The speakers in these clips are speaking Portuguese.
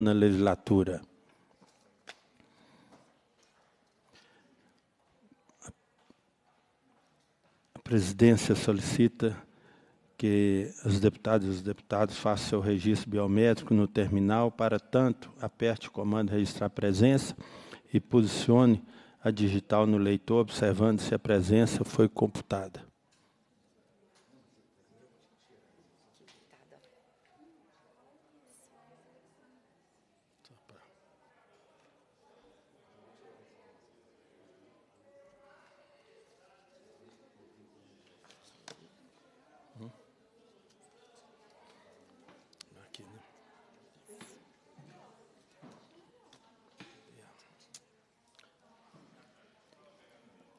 na legislatura. A presidência solicita que os deputados e os deputados façam seu registro biométrico no terminal, para tanto, aperte o comando registrar presença e posicione a digital no leitor, observando se a presença foi computada.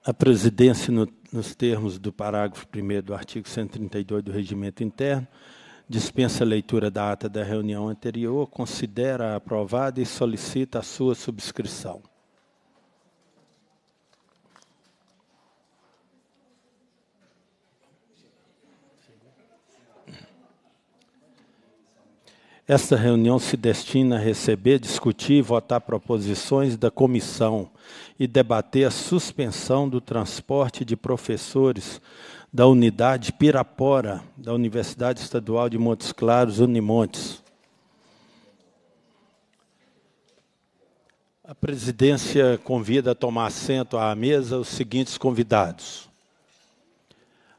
a presidência, no, nos termos do parágrafo 1 do artigo 132 do Regimento Interno, dispensa a leitura da ata da reunião anterior, considera aprovada e solicita a sua subscrição. Esta reunião se destina a receber, discutir e votar proposições da comissão e debater a suspensão do transporte de professores da unidade Pirapora, da Universidade Estadual de Montes Claros, Unimontes. A presidência convida a tomar assento à mesa os seguintes convidados.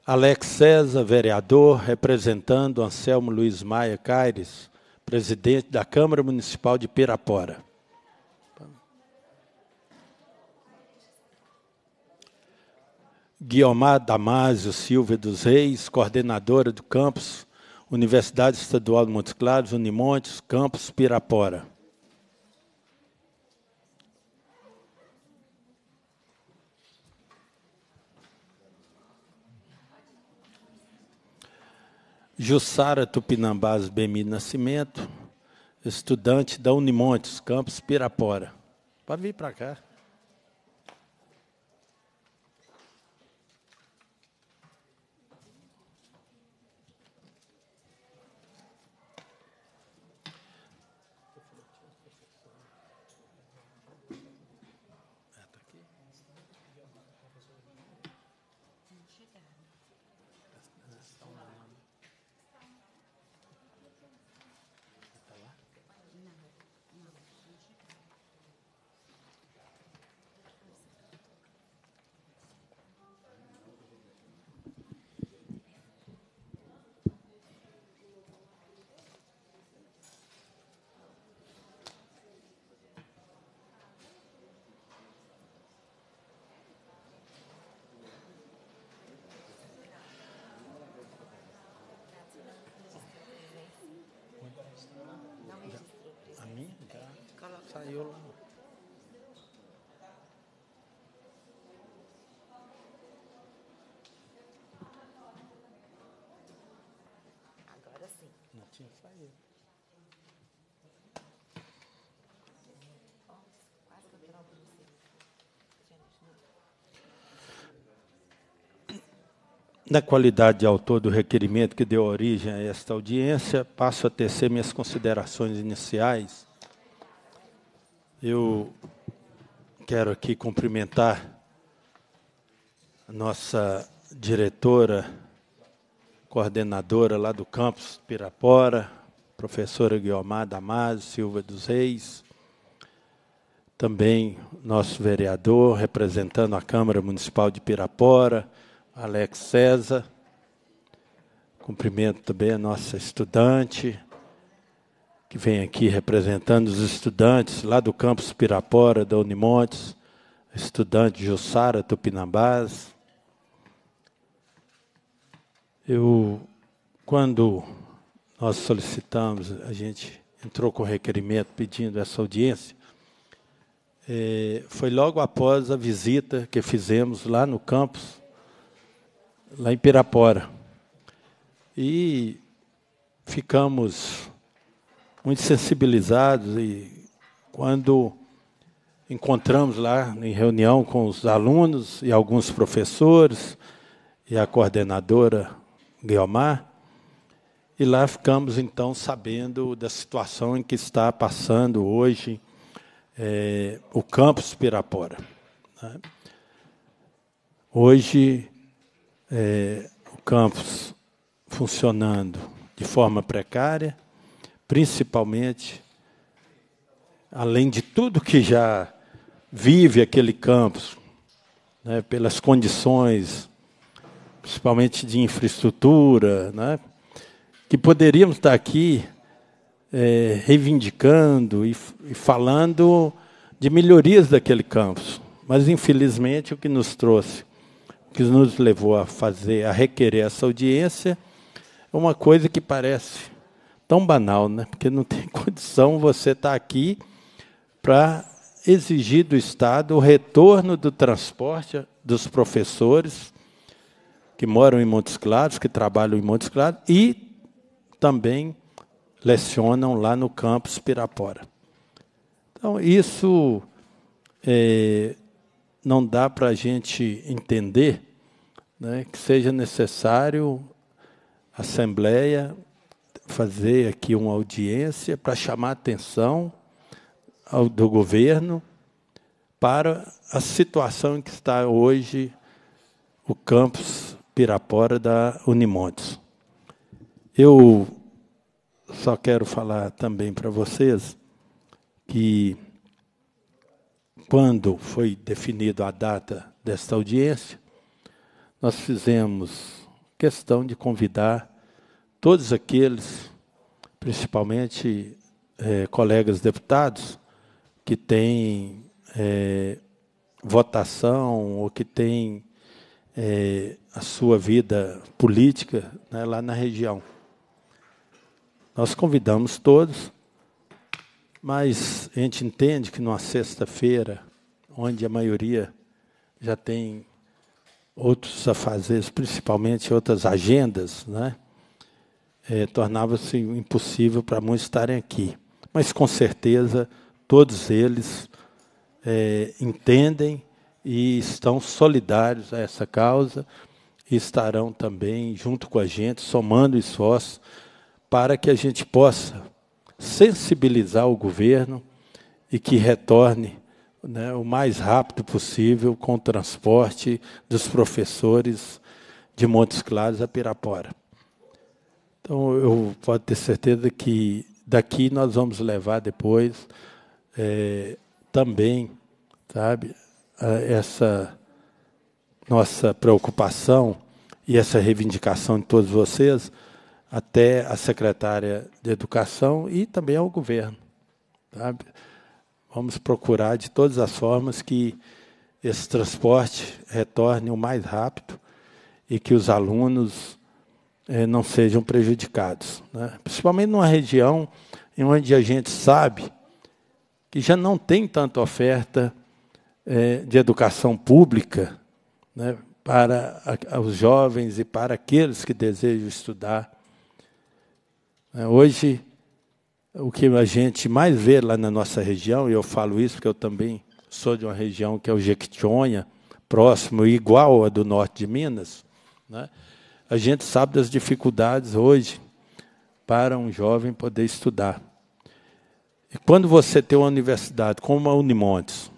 Alex César, vereador, representando Anselmo Luiz Maia Caires, presidente da Câmara Municipal de Pirapora. Guiomar Damásio Silva dos Reis, coordenadora do campus Universidade Estadual de Montes Claros, Unimontes, campus Pirapora. Jussara Tupinambás Bemi Nascimento, estudante da Unimontes, campus Pirapora. Pode vir para cá. Saiu lá. Agora sim. Não tinha saído. Na qualidade de autor do requerimento que deu origem a esta audiência, passo a tecer minhas considerações iniciais eu quero aqui cumprimentar a nossa diretora, coordenadora lá do campus Pirapora, professora Guiomar Damasio Silva dos Reis, também nosso vereador, representando a Câmara Municipal de Pirapora, Alex César. Cumprimento também a nossa estudante, que vem aqui representando os estudantes lá do campus Pirapora, da Unimontes, estudante Jussara Tupinambás. Eu, quando nós solicitamos, a gente entrou com requerimento pedindo essa audiência, é, foi logo após a visita que fizemos lá no campus, lá em Pirapora. E ficamos muito sensibilizados e quando encontramos lá em reunião com os alunos e alguns professores e a coordenadora Guiomar, e lá ficamos então sabendo da situação em que está passando hoje é, o campus Pirapora. Né? Hoje é, o campus funcionando de forma precária, principalmente, além de tudo que já vive aquele campus, né, pelas condições, principalmente de infraestrutura, né, que poderíamos estar aqui é, reivindicando e, e falando de melhorias daquele campus. Mas, infelizmente, o que nos trouxe, o que nos levou a fazer, a requerer essa audiência, é uma coisa que parece tão banal, né? Porque não tem condição você estar tá aqui para exigir do Estado o retorno do transporte dos professores que moram em Montes Claros, que trabalham em Montes Claros e também lecionam lá no campus Pirapora. Então, isso é, não dá para a gente entender né, que seja necessário assembleia fazer aqui uma audiência para chamar a atenção ao, do governo para a situação em que está hoje o campus Pirapora da Unimontes. Eu só quero falar também para vocês que quando foi definida a data desta audiência, nós fizemos questão de convidar todos aqueles, principalmente é, colegas deputados, que têm é, votação ou que têm é, a sua vida política né, lá na região. Nós convidamos todos, mas a gente entende que numa sexta-feira, onde a maioria já tem outros afazeres, principalmente outras agendas, né? É, tornava-se impossível para muitos estarem aqui. Mas com certeza todos eles é, entendem e estão solidários a essa causa e estarão também junto com a gente, somando esforços para que a gente possa sensibilizar o governo e que retorne né, o mais rápido possível com o transporte dos professores de Montes Claros a Pirapora. Então, eu pode ter certeza que daqui nós vamos levar depois é, também, sabe, essa nossa preocupação e essa reivindicação de todos vocês até a secretária de Educação e também ao governo. Sabe? Vamos procurar de todas as formas que esse transporte retorne o mais rápido e que os alunos eh, não sejam prejudicados. Né? Principalmente numa região em onde a gente sabe que já não tem tanta oferta eh, de educação pública né, para a, os jovens e para aqueles que desejam estudar. Eh, hoje, o que a gente mais vê lá na nossa região, e eu falo isso porque eu também sou de uma região que é o Jequitinhonha, próximo e igual à do norte de Minas, né? A gente sabe das dificuldades hoje para um jovem poder estudar. E quando você tem uma universidade como a Unimontes,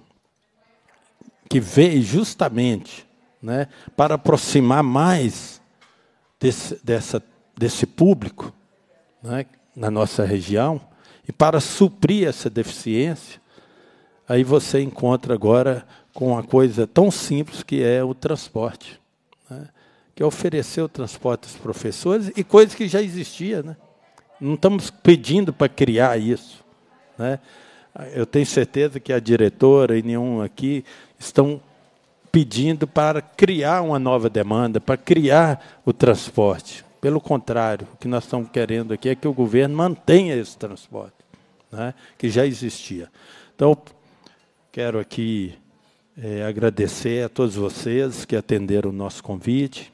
que veio justamente né, para aproximar mais desse, dessa, desse público né, na nossa região, e para suprir essa deficiência, aí você encontra agora com uma coisa tão simples que é o transporte. Né? que é oferecer o transporte aos professores e coisas que já existia. Né? Não estamos pedindo para criar isso. Né? Eu tenho certeza que a diretora e nenhum aqui estão pedindo para criar uma nova demanda, para criar o transporte. Pelo contrário, o que nós estamos querendo aqui é que o governo mantenha esse transporte, né, que já existia. Então, quero aqui é, agradecer a todos vocês que atenderam o nosso convite,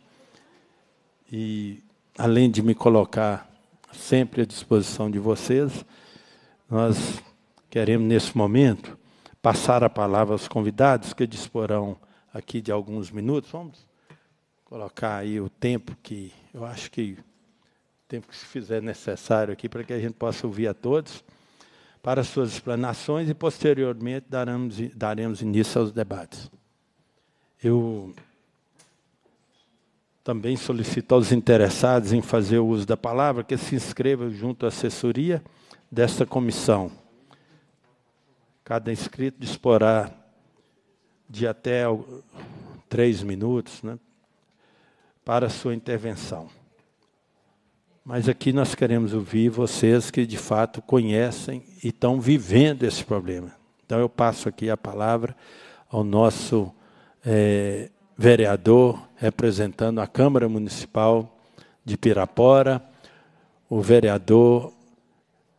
e além de me colocar sempre à disposição de vocês, nós queremos nesse momento passar a palavra aos convidados que disporão aqui de alguns minutos. Vamos colocar aí o tempo que eu acho que tempo que se fizer necessário aqui para que a gente possa ouvir a todos para suas explanações e posteriormente daremos, daremos início aos debates. Eu também solicito aos interessados em fazer o uso da palavra que se inscrevam junto à assessoria desta comissão. Cada inscrito disporá de até três minutos né, para sua intervenção. Mas aqui nós queremos ouvir vocês que de fato conhecem e estão vivendo esse problema. Então eu passo aqui a palavra ao nosso. É, vereador representando a Câmara Municipal de Pirapora, o vereador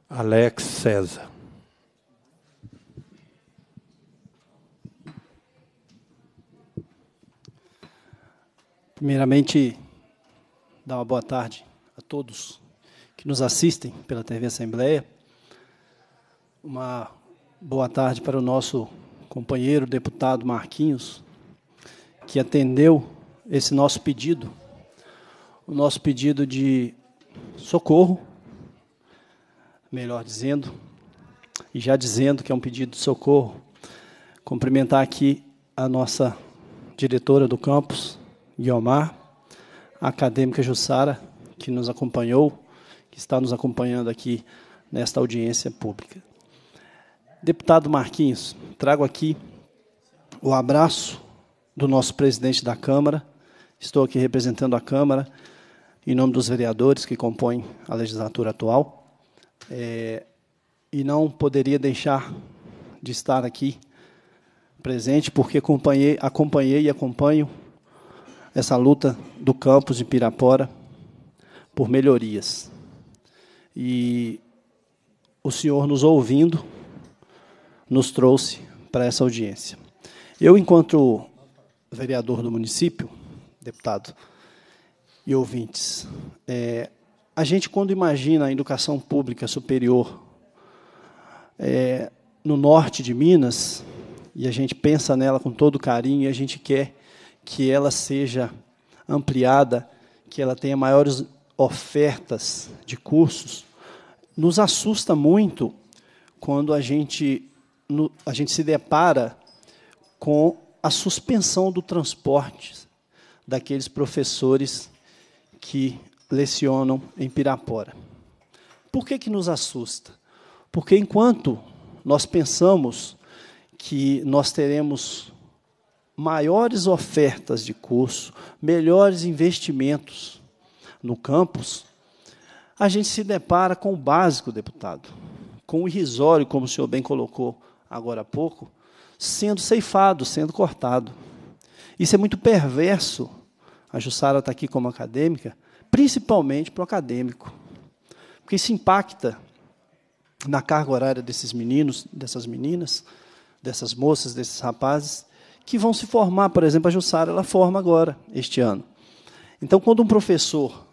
Alex César. Primeiramente, dar uma boa tarde a todos que nos assistem pela TV Assembleia. Uma boa tarde para o nosso companheiro deputado Marquinhos, que atendeu esse nosso pedido, o nosso pedido de socorro, melhor dizendo, e já dizendo que é um pedido de socorro, cumprimentar aqui a nossa diretora do campus, Guiomar, a acadêmica Jussara, que nos acompanhou, que está nos acompanhando aqui nesta audiência pública. Deputado Marquinhos, trago aqui o abraço do nosso presidente da Câmara. Estou aqui representando a Câmara em nome dos vereadores que compõem a legislatura atual. É, e não poderia deixar de estar aqui presente, porque acompanhei, acompanhei e acompanho essa luta do campus de Pirapora por melhorias. E o senhor, nos ouvindo, nos trouxe para essa audiência. Eu, enquanto vereador do município, deputado e ouvintes, é, a gente, quando imagina a educação pública superior é, no norte de Minas, e a gente pensa nela com todo carinho, e a gente quer que ela seja ampliada, que ela tenha maiores ofertas de cursos, nos assusta muito quando a gente, no, a gente se depara com a suspensão do transporte daqueles professores que lecionam em Pirapora. Por que, que nos assusta? Porque enquanto nós pensamos que nós teremos maiores ofertas de curso, melhores investimentos no campus, a gente se depara com o básico, deputado, com o irrisório, como o senhor bem colocou agora há pouco, sendo ceifado, sendo cortado. Isso é muito perverso. A Jussara está aqui como acadêmica, principalmente para o acadêmico, porque isso impacta na carga horária desses meninos, dessas meninas, dessas moças, desses rapazes, que vão se formar. Por exemplo, a Jussara, ela forma agora, este ano. Então, quando um professor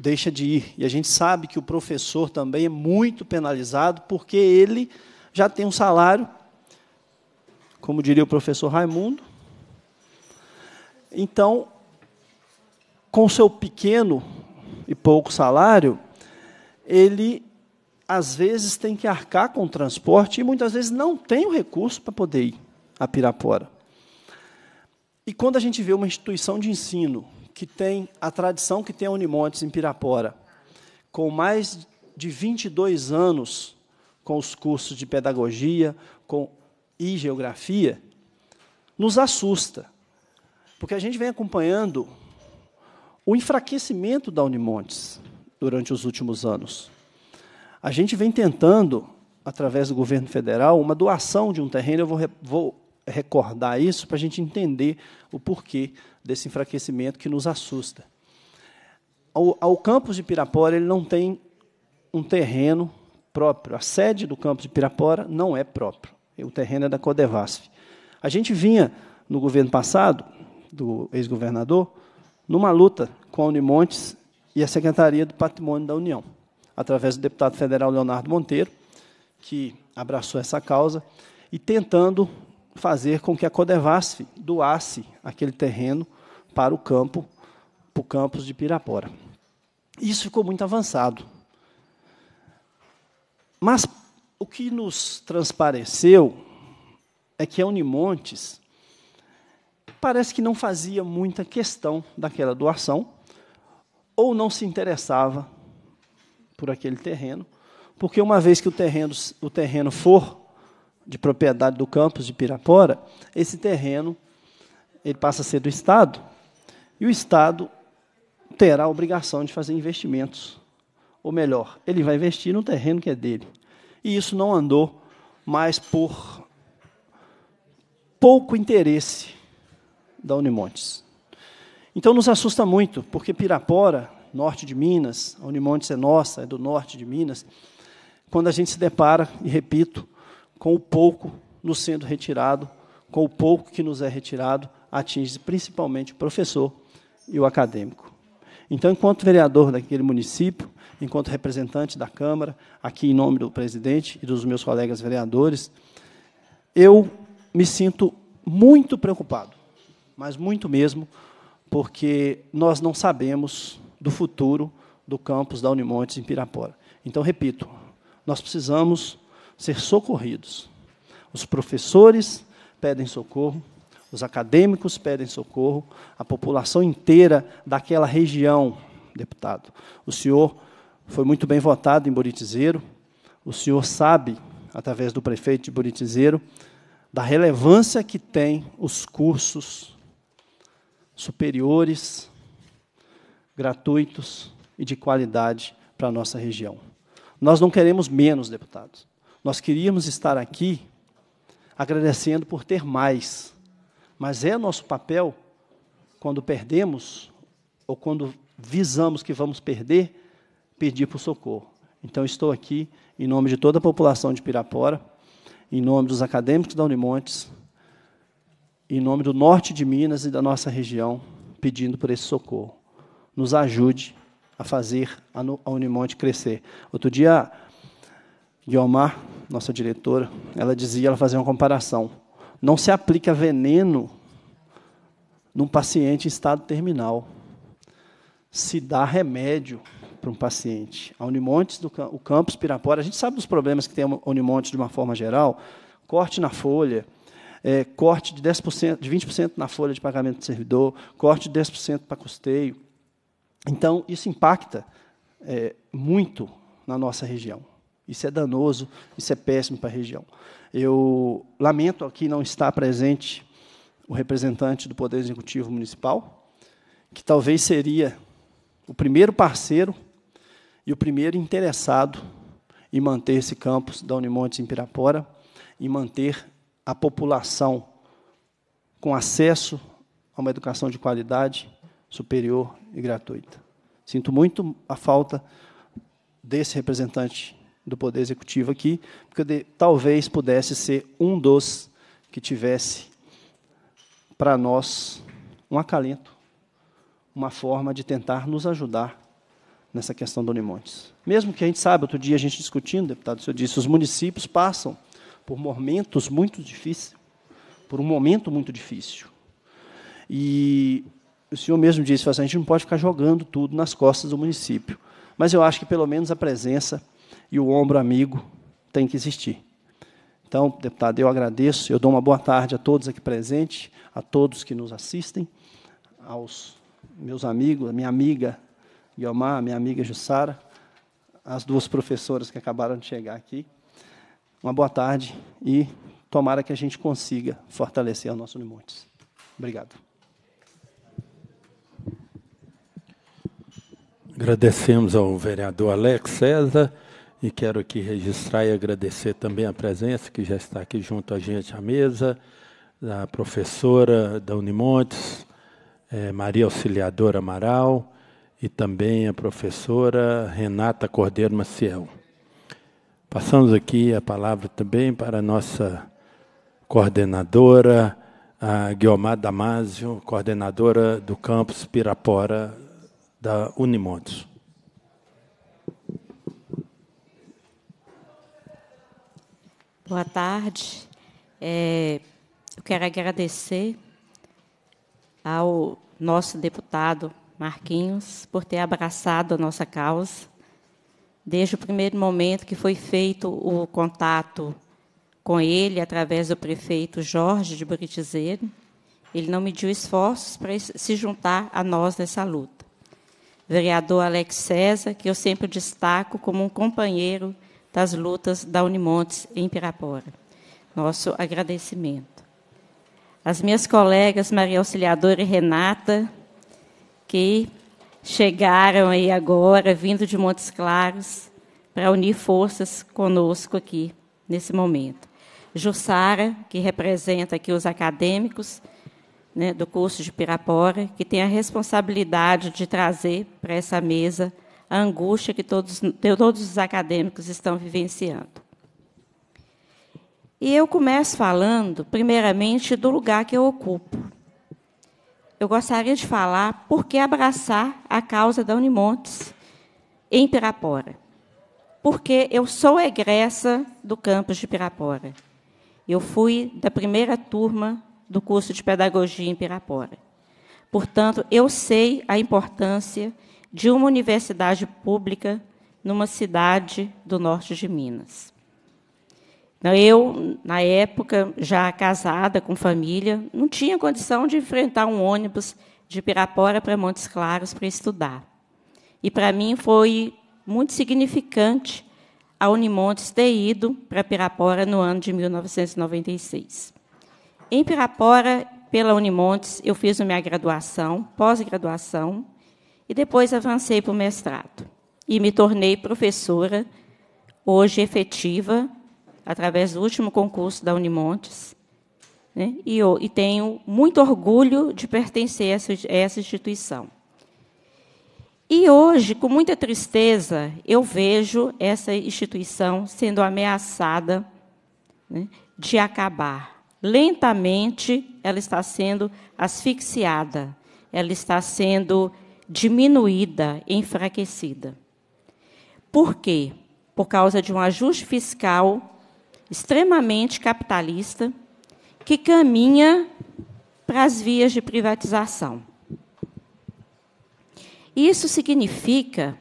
deixa de ir, e a gente sabe que o professor também é muito penalizado, porque ele já tem um salário como diria o professor Raimundo. Então, com seu pequeno e pouco salário, ele às vezes tem que arcar com o transporte e muitas vezes não tem o recurso para poder ir a Pirapora. E quando a gente vê uma instituição de ensino que tem a tradição que tem a Unimontes em Pirapora, com mais de 22 anos com os cursos de pedagogia, com e geografia, nos assusta, porque a gente vem acompanhando o enfraquecimento da Unimontes durante os últimos anos. A gente vem tentando, através do governo federal, uma doação de um terreno, eu vou, vou recordar isso para a gente entender o porquê desse enfraquecimento que nos assusta. Ao, ao campus de Pirapora, ele não tem um terreno próprio. A sede do campus de Pirapora não é próprio. É o terreno é da Codevasf. A gente vinha, no governo passado, do ex-governador, numa luta com a Unimontes e a Secretaria do Patrimônio da União, através do deputado federal Leonardo Monteiro, que abraçou essa causa, e tentando fazer com que a Codevasf doasse aquele terreno para o campo, para o campus de Pirapora. Isso ficou muito avançado. Mas o que nos transpareceu é que a Unimontes parece que não fazia muita questão daquela doação, ou não se interessava por aquele terreno, porque uma vez que o terreno, o terreno for de propriedade do campus de Pirapora, esse terreno ele passa a ser do Estado, e o Estado terá a obrigação de fazer investimentos. Ou melhor, ele vai investir no terreno que é dele. E isso não andou mais por pouco interesse da Unimontes. Então nos assusta muito, porque Pirapora, norte de Minas, a Unimontes é nossa, é do norte de Minas, quando a gente se depara, e repito, com o pouco nos sendo retirado, com o pouco que nos é retirado, atinge principalmente o professor e o acadêmico. Então, enquanto vereador daquele município, enquanto representante da Câmara, aqui em nome do presidente e dos meus colegas vereadores, eu me sinto muito preocupado, mas muito mesmo, porque nós não sabemos do futuro do campus da Unimontes em Pirapora. Então, repito, nós precisamos ser socorridos. Os professores pedem socorro, os acadêmicos pedem socorro, a população inteira daquela região, deputado. O senhor foi muito bem votado em Buritizeiro. O senhor sabe, através do prefeito de Buritizeiro, da relevância que tem os cursos superiores, gratuitos e de qualidade para a nossa região. Nós não queremos menos deputados. Nós queríamos estar aqui agradecendo por ter mais. Mas é nosso papel, quando perdemos, ou quando visamos que vamos perder, pedir por socorro. Então, estou aqui em nome de toda a população de Pirapora, em nome dos acadêmicos da Unimontes, em nome do norte de Minas e da nossa região, pedindo por esse socorro. Nos ajude a fazer a Unimonte crescer. Outro dia, Guiomar, nossa diretora, ela dizia, ela fazia uma comparação. Não se aplica veneno num paciente em estado terminal. Se dá remédio para um paciente. A Unimontes, do, o campus Pirapora, a gente sabe dos problemas que tem a Unimontes de uma forma geral, corte na folha, é, corte de 10%, de 20% na folha de pagamento do servidor, corte de 10% para custeio. Então, isso impacta é, muito na nossa região. Isso é danoso, isso é péssimo para a região. Eu lamento aqui não estar presente o representante do Poder Executivo Municipal, que talvez seria o primeiro parceiro e o primeiro interessado em manter esse campus da Unimontes em Pirapora, em manter a população com acesso a uma educação de qualidade superior e gratuita. Sinto muito a falta desse representante do Poder Executivo aqui, porque de, talvez pudesse ser um dos que tivesse para nós um acalento, uma forma de tentar nos ajudar nessa questão do Unimontes. Mesmo que a gente saiba, outro dia a gente discutindo, deputado, o senhor disse, os municípios passam por momentos muito difíceis, por um momento muito difícil. E o senhor mesmo disse, a gente não pode ficar jogando tudo nas costas do município. Mas eu acho que pelo menos a presença e o ombro amigo tem que existir. Então, deputado, eu agradeço, eu dou uma boa tarde a todos aqui presentes, a todos que nos assistem, aos meus amigos, a minha amiga Guiomar, minha amiga Jussara, as duas professoras que acabaram de chegar aqui. Uma boa tarde e tomara que a gente consiga fortalecer o nosso Unimontes. Obrigado. Agradecemos ao vereador Alex César e quero aqui registrar e agradecer também a presença que já está aqui junto a gente à mesa, da professora da Unimontes, é, Maria Auxiliadora Amaral, e também a professora Renata Cordeiro Maciel. Passamos aqui a palavra também para a nossa coordenadora, a Guiomar Damásio, coordenadora do campus Pirapora da Unimontes. Boa tarde. É, eu quero agradecer ao nosso deputado Marquinhos, por ter abraçado a nossa causa. Desde o primeiro momento que foi feito o contato com ele, através do prefeito Jorge de Buritizeiro, ele não mediu esforços para se juntar a nós nessa luta. Vereador Alex César, que eu sempre destaco como um companheiro das lutas da Unimontes em Pirapora. Nosso agradecimento. As minhas colegas Maria Auxiliadora e Renata, que chegaram aí agora, vindo de Montes Claros, para unir forças conosco aqui, nesse momento. Jussara, que representa aqui os acadêmicos né, do curso de Pirapora, que tem a responsabilidade de trazer para essa mesa a angústia que todos, todos os acadêmicos estão vivenciando. E eu começo falando, primeiramente, do lugar que eu ocupo eu gostaria de falar por que abraçar a causa da Unimontes em Pirapora. Porque eu sou egressa do campus de Pirapora. Eu fui da primeira turma do curso de pedagogia em Pirapora. Portanto, eu sei a importância de uma universidade pública numa cidade do norte de Minas. Eu, na época, já casada, com família, não tinha condição de enfrentar um ônibus de Pirapora para Montes Claros para estudar. E para mim foi muito significante a Unimontes ter ido para Pirapora no ano de 1996. Em Pirapora, pela Unimontes, eu fiz minha graduação, pós-graduação, e depois avancei para o mestrado. E me tornei professora, hoje efetiva, através do último concurso da Unimontes. Né? E, eu, e, tenho muito orgulho de pertencer a essa, a essa instituição. E hoje, com muita tristeza, eu vejo essa instituição sendo ameaçada né, de acabar. Lentamente, ela está sendo asfixiada, ela está sendo diminuída, enfraquecida. Por quê? Por causa de um ajuste fiscal extremamente capitalista que caminha para as vias de privatização. Isso significa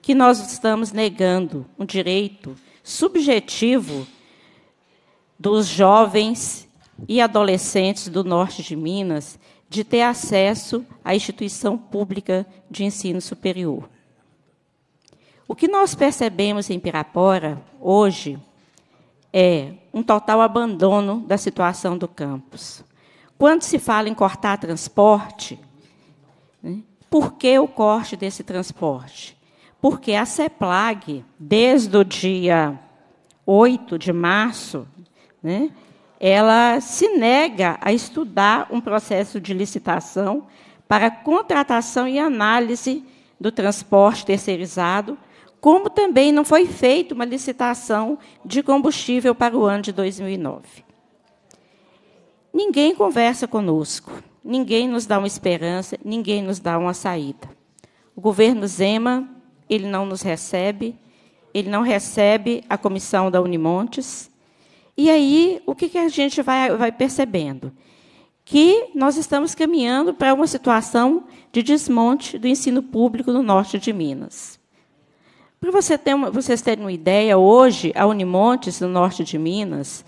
que nós estamos negando um direito subjetivo dos jovens e adolescentes do norte de Minas de ter acesso à instituição pública de ensino superior. O que nós percebemos em Pirapora hoje é um total abandono da situação do campus. Quando se fala em cortar transporte, né, por que o corte desse transporte? Porque a CEPLAG, desde o dia 8 de março, né, ela se nega a estudar um processo de licitação para contratação e análise do transporte terceirizado como também não foi feita uma licitação de combustível para o ano de 2009. Ninguém conversa conosco, ninguém nos dá uma esperança, ninguém nos dá uma saída. O governo Zema, ele não nos recebe, ele não recebe a comissão da Unimontes. E aí, o que, que a gente vai, vai percebendo? Que nós estamos caminhando para uma situação de desmonte do ensino público no norte de Minas. Para você ter uma, vocês terem uma ideia, hoje a Unimontes, no norte de Minas,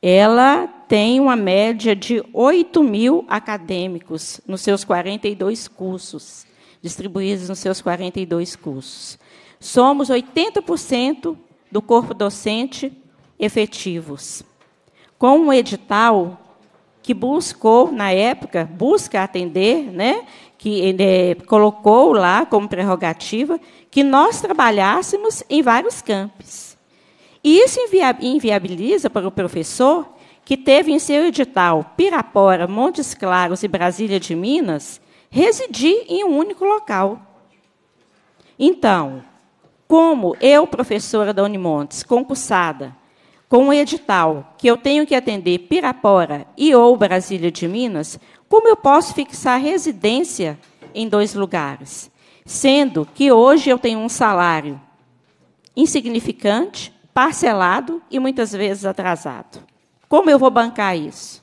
ela tem uma média de 8 mil acadêmicos nos seus 42 cursos, distribuídos nos seus 42 cursos. Somos 80% do corpo docente efetivos. Com um edital que buscou, na época, busca atender, né, que eh, colocou lá como prerrogativa que nós trabalhássemos em vários campos. E isso inviabiliza para o professor que teve em seu edital Pirapora, Montes Claros e Brasília de Minas, residir em um único local. Então, como eu, professora da Unimontes, concursada, com um edital que eu tenho que atender Pirapora e ou Brasília de Minas, como eu posso fixar residência em dois lugares? sendo que hoje eu tenho um salário insignificante, parcelado e muitas vezes atrasado. Como eu vou bancar isso?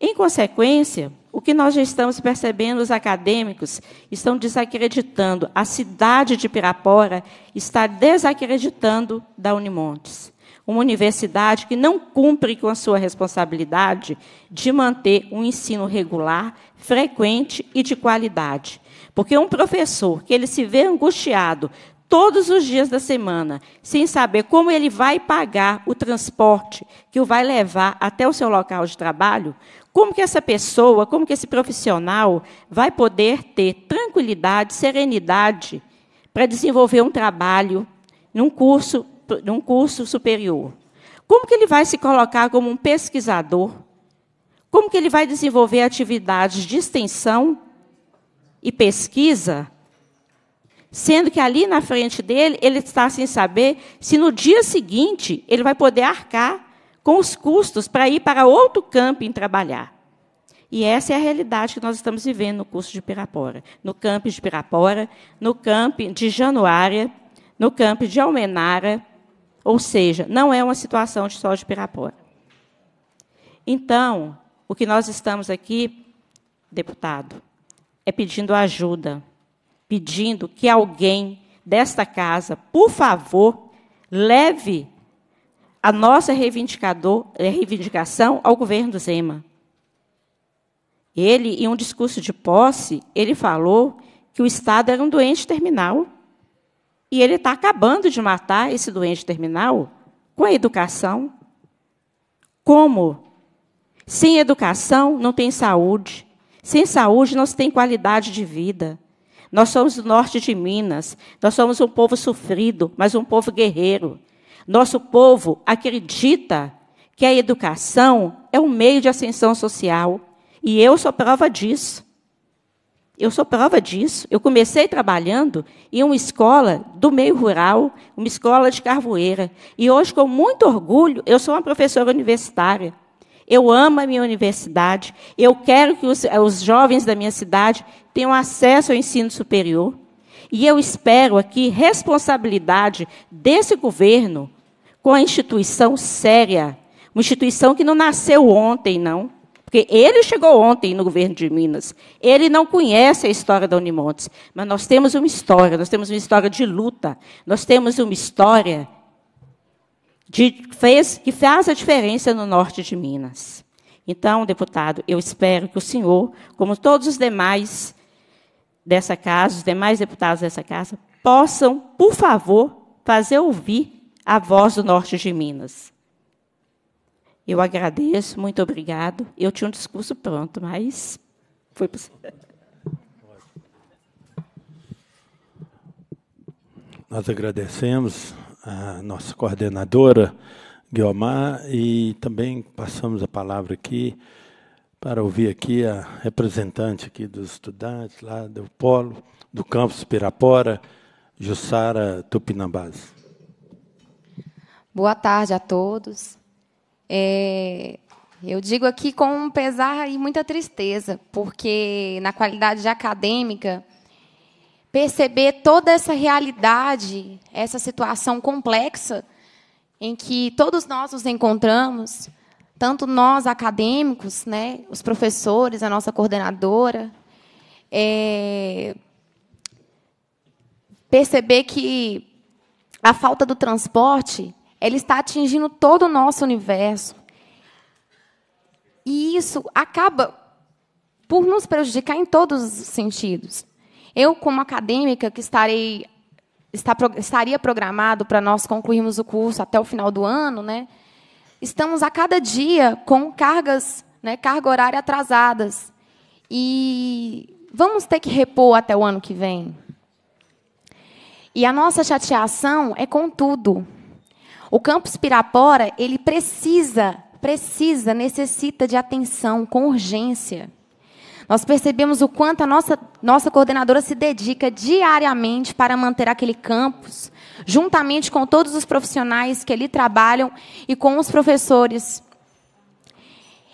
Em consequência, o que nós já estamos percebendo, os acadêmicos estão desacreditando, a cidade de Pirapora está desacreditando da Unimontes. Uma universidade que não cumpre com a sua responsabilidade de manter um ensino regular, frequente e de qualidade, porque um professor que ele se vê angustiado todos os dias da semana, sem saber como ele vai pagar o transporte que o vai levar até o seu local de trabalho, como que essa pessoa, como que esse profissional vai poder ter tranquilidade, serenidade para desenvolver um trabalho num curso, num curso superior? Como que ele vai se colocar como um pesquisador? Como que ele vai desenvolver atividades de extensão e pesquisa, sendo que ali na frente dele ele está sem saber se no dia seguinte ele vai poder arcar com os custos para ir para outro camping trabalhar. E essa é a realidade que nós estamos vivendo no curso de Pirapora, no camping de Pirapora, no camping de Januária, no camping de Almenara, ou seja, não é uma situação de só de Pirapora. Então, o que nós estamos aqui, deputado, é pedindo ajuda, pedindo que alguém desta casa, por favor, leve a nossa eh, reivindicação ao governo do Zema. Ele, em um discurso de posse, ele falou que o Estado era um doente terminal. E ele está acabando de matar esse doente terminal com a educação. Como? Sem educação não tem saúde, sem saúde não se tem qualidade de vida. Nós somos do norte de Minas, nós somos um povo sofrido, mas um povo guerreiro. Nosso povo acredita que a educação é um meio de ascensão social. E eu sou prova disso. Eu sou prova disso. Eu comecei trabalhando em uma escola do meio rural, uma escola de carvoeira. E hoje, com muito orgulho, eu sou uma professora universitária eu amo a minha universidade, eu quero que os, os jovens da minha cidade tenham acesso ao ensino superior. E eu espero aqui responsabilidade desse governo com a instituição séria, uma instituição que não nasceu ontem, não. Porque ele chegou ontem no governo de Minas. Ele não conhece a história da Unimontes. Mas nós temos uma história, nós temos uma história de luta, nós temos uma história de, fez, que faz a diferença no norte de Minas. Então, deputado, eu espero que o senhor, como todos os demais dessa casa, os demais deputados dessa casa, possam, por favor, fazer ouvir a voz do norte de Minas. Eu agradeço, muito obrigado. Eu tinha um discurso pronto, mas foi possível. Nós agradecemos a nossa coordenadora, Guiomar, e também passamos a palavra aqui para ouvir aqui a representante aqui dos estudantes lá do Polo, do campus Pirapora, Jussara Tupinambás. Boa tarde a todos. É, eu digo aqui com pesar e muita tristeza, porque na qualidade acadêmica perceber toda essa realidade, essa situação complexa em que todos nós nos encontramos, tanto nós acadêmicos, né, os professores, a nossa coordenadora, é, perceber que a falta do transporte ela está atingindo todo o nosso universo. E isso acaba por nos prejudicar em todos os sentidos. Eu, como acadêmica, que estarei está, estaria programado para nós concluirmos o curso até o final do ano, né? Estamos a cada dia com cargas, né, carga horária atrasadas. E vamos ter que repor até o ano que vem. E a nossa chateação é com tudo. O campus Pirapora, ele precisa, precisa, necessita de atenção com urgência. Nós percebemos o quanto a nossa, nossa coordenadora se dedica diariamente para manter aquele campus, juntamente com todos os profissionais que ali trabalham e com os professores.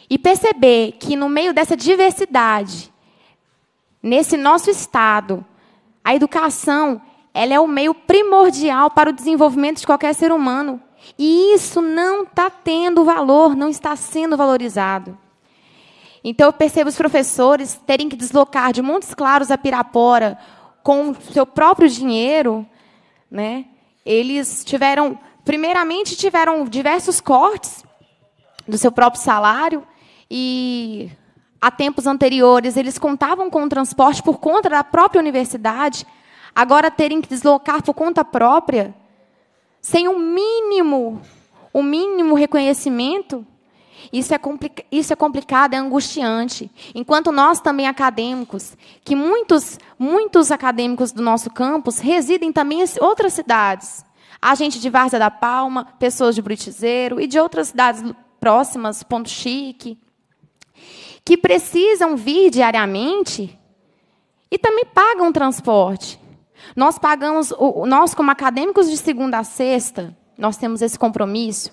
E perceber que, no meio dessa diversidade, nesse nosso estado, a educação ela é o meio primordial para o desenvolvimento de qualquer ser humano. E isso não está tendo valor, não está sendo valorizado. Então eu percebo os professores terem que deslocar de Montes Claros a Pirapora com o seu próprio dinheiro, né? Eles tiveram, primeiramente tiveram diversos cortes do seu próprio salário e há tempos anteriores eles contavam com o transporte por conta da própria universidade, agora terem que deslocar por conta própria, sem o um mínimo, o um mínimo reconhecimento, isso é, isso é complicado, é angustiante. Enquanto nós também acadêmicos, que muitos, muitos acadêmicos do nosso campus residem também em outras cidades. Há gente de Várzea da Palma, pessoas de Brutizeiro e de outras cidades próximas, Ponto Chique, que precisam vir diariamente e também pagam transporte. Nós pagamos, nós como acadêmicos de segunda a sexta, nós temos esse compromisso.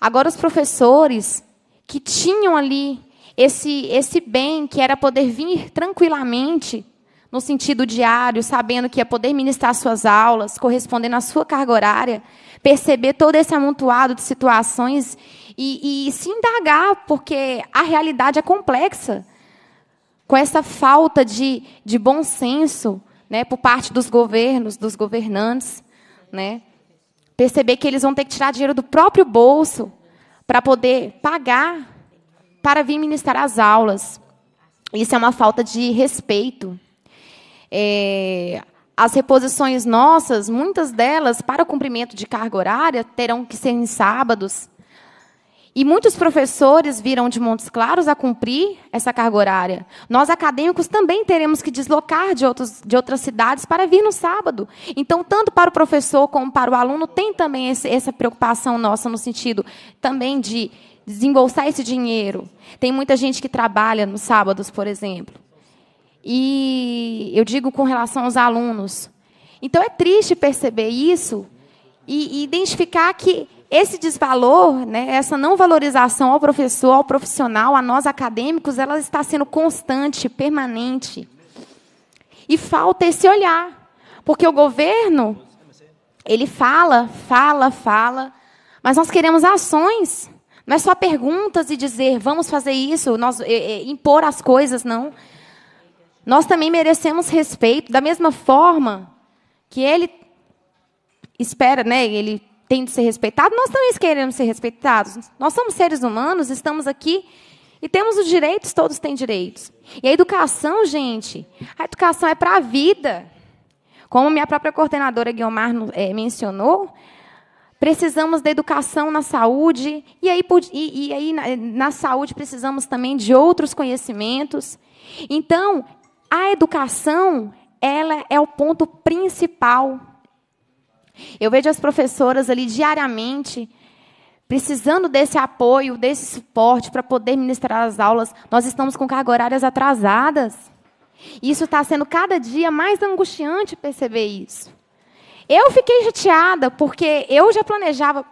Agora os professores que tinham ali esse, esse bem que era poder vir tranquilamente no sentido diário, sabendo que ia poder ministrar suas aulas, correspondendo à sua carga horária, perceber todo esse amontoado de situações e, e se indagar, porque a realidade é complexa. Com essa falta de, de bom senso né, por parte dos governos, dos governantes, né, perceber que eles vão ter que tirar dinheiro do próprio bolso para poder pagar para vir ministrar as aulas. Isso é uma falta de respeito. É, as reposições nossas, muitas delas, para o cumprimento de carga horária, terão que ser em sábados. E muitos professores viram de Montes Claros a cumprir essa carga horária. Nós, acadêmicos, também teremos que deslocar de, outros, de outras cidades para vir no sábado. Então, tanto para o professor como para o aluno, tem também esse, essa preocupação nossa no sentido também de desembolsar esse dinheiro. Tem muita gente que trabalha nos sábados, por exemplo. E eu digo com relação aos alunos. Então, é triste perceber isso e, e identificar que esse desvalor, né, essa não valorização ao professor, ao profissional, a nós acadêmicos, ela está sendo constante, permanente. E falta esse olhar, porque o governo ele fala, fala, fala, mas nós queremos ações. Não é só perguntas e dizer vamos fazer isso, nós é, é, impor as coisas, não. Nós também merecemos respeito, da mesma forma que ele espera, né? Ele tem de ser respeitado, nós também queremos ser respeitados. Nós somos seres humanos, estamos aqui e temos os direitos, todos têm direitos. E a educação, gente, a educação é para a vida. Como minha própria coordenadora Guiomar é, mencionou, precisamos da educação na saúde, e aí, e, e aí na, na saúde precisamos também de outros conhecimentos. Então, a educação ela é o ponto principal eu vejo as professoras ali diariamente precisando desse apoio, desse suporte para poder ministrar as aulas. Nós estamos com carga horárias atrasadas. Isso está sendo cada dia mais angustiante perceber isso. Eu fiquei chateada porque eu já planejava,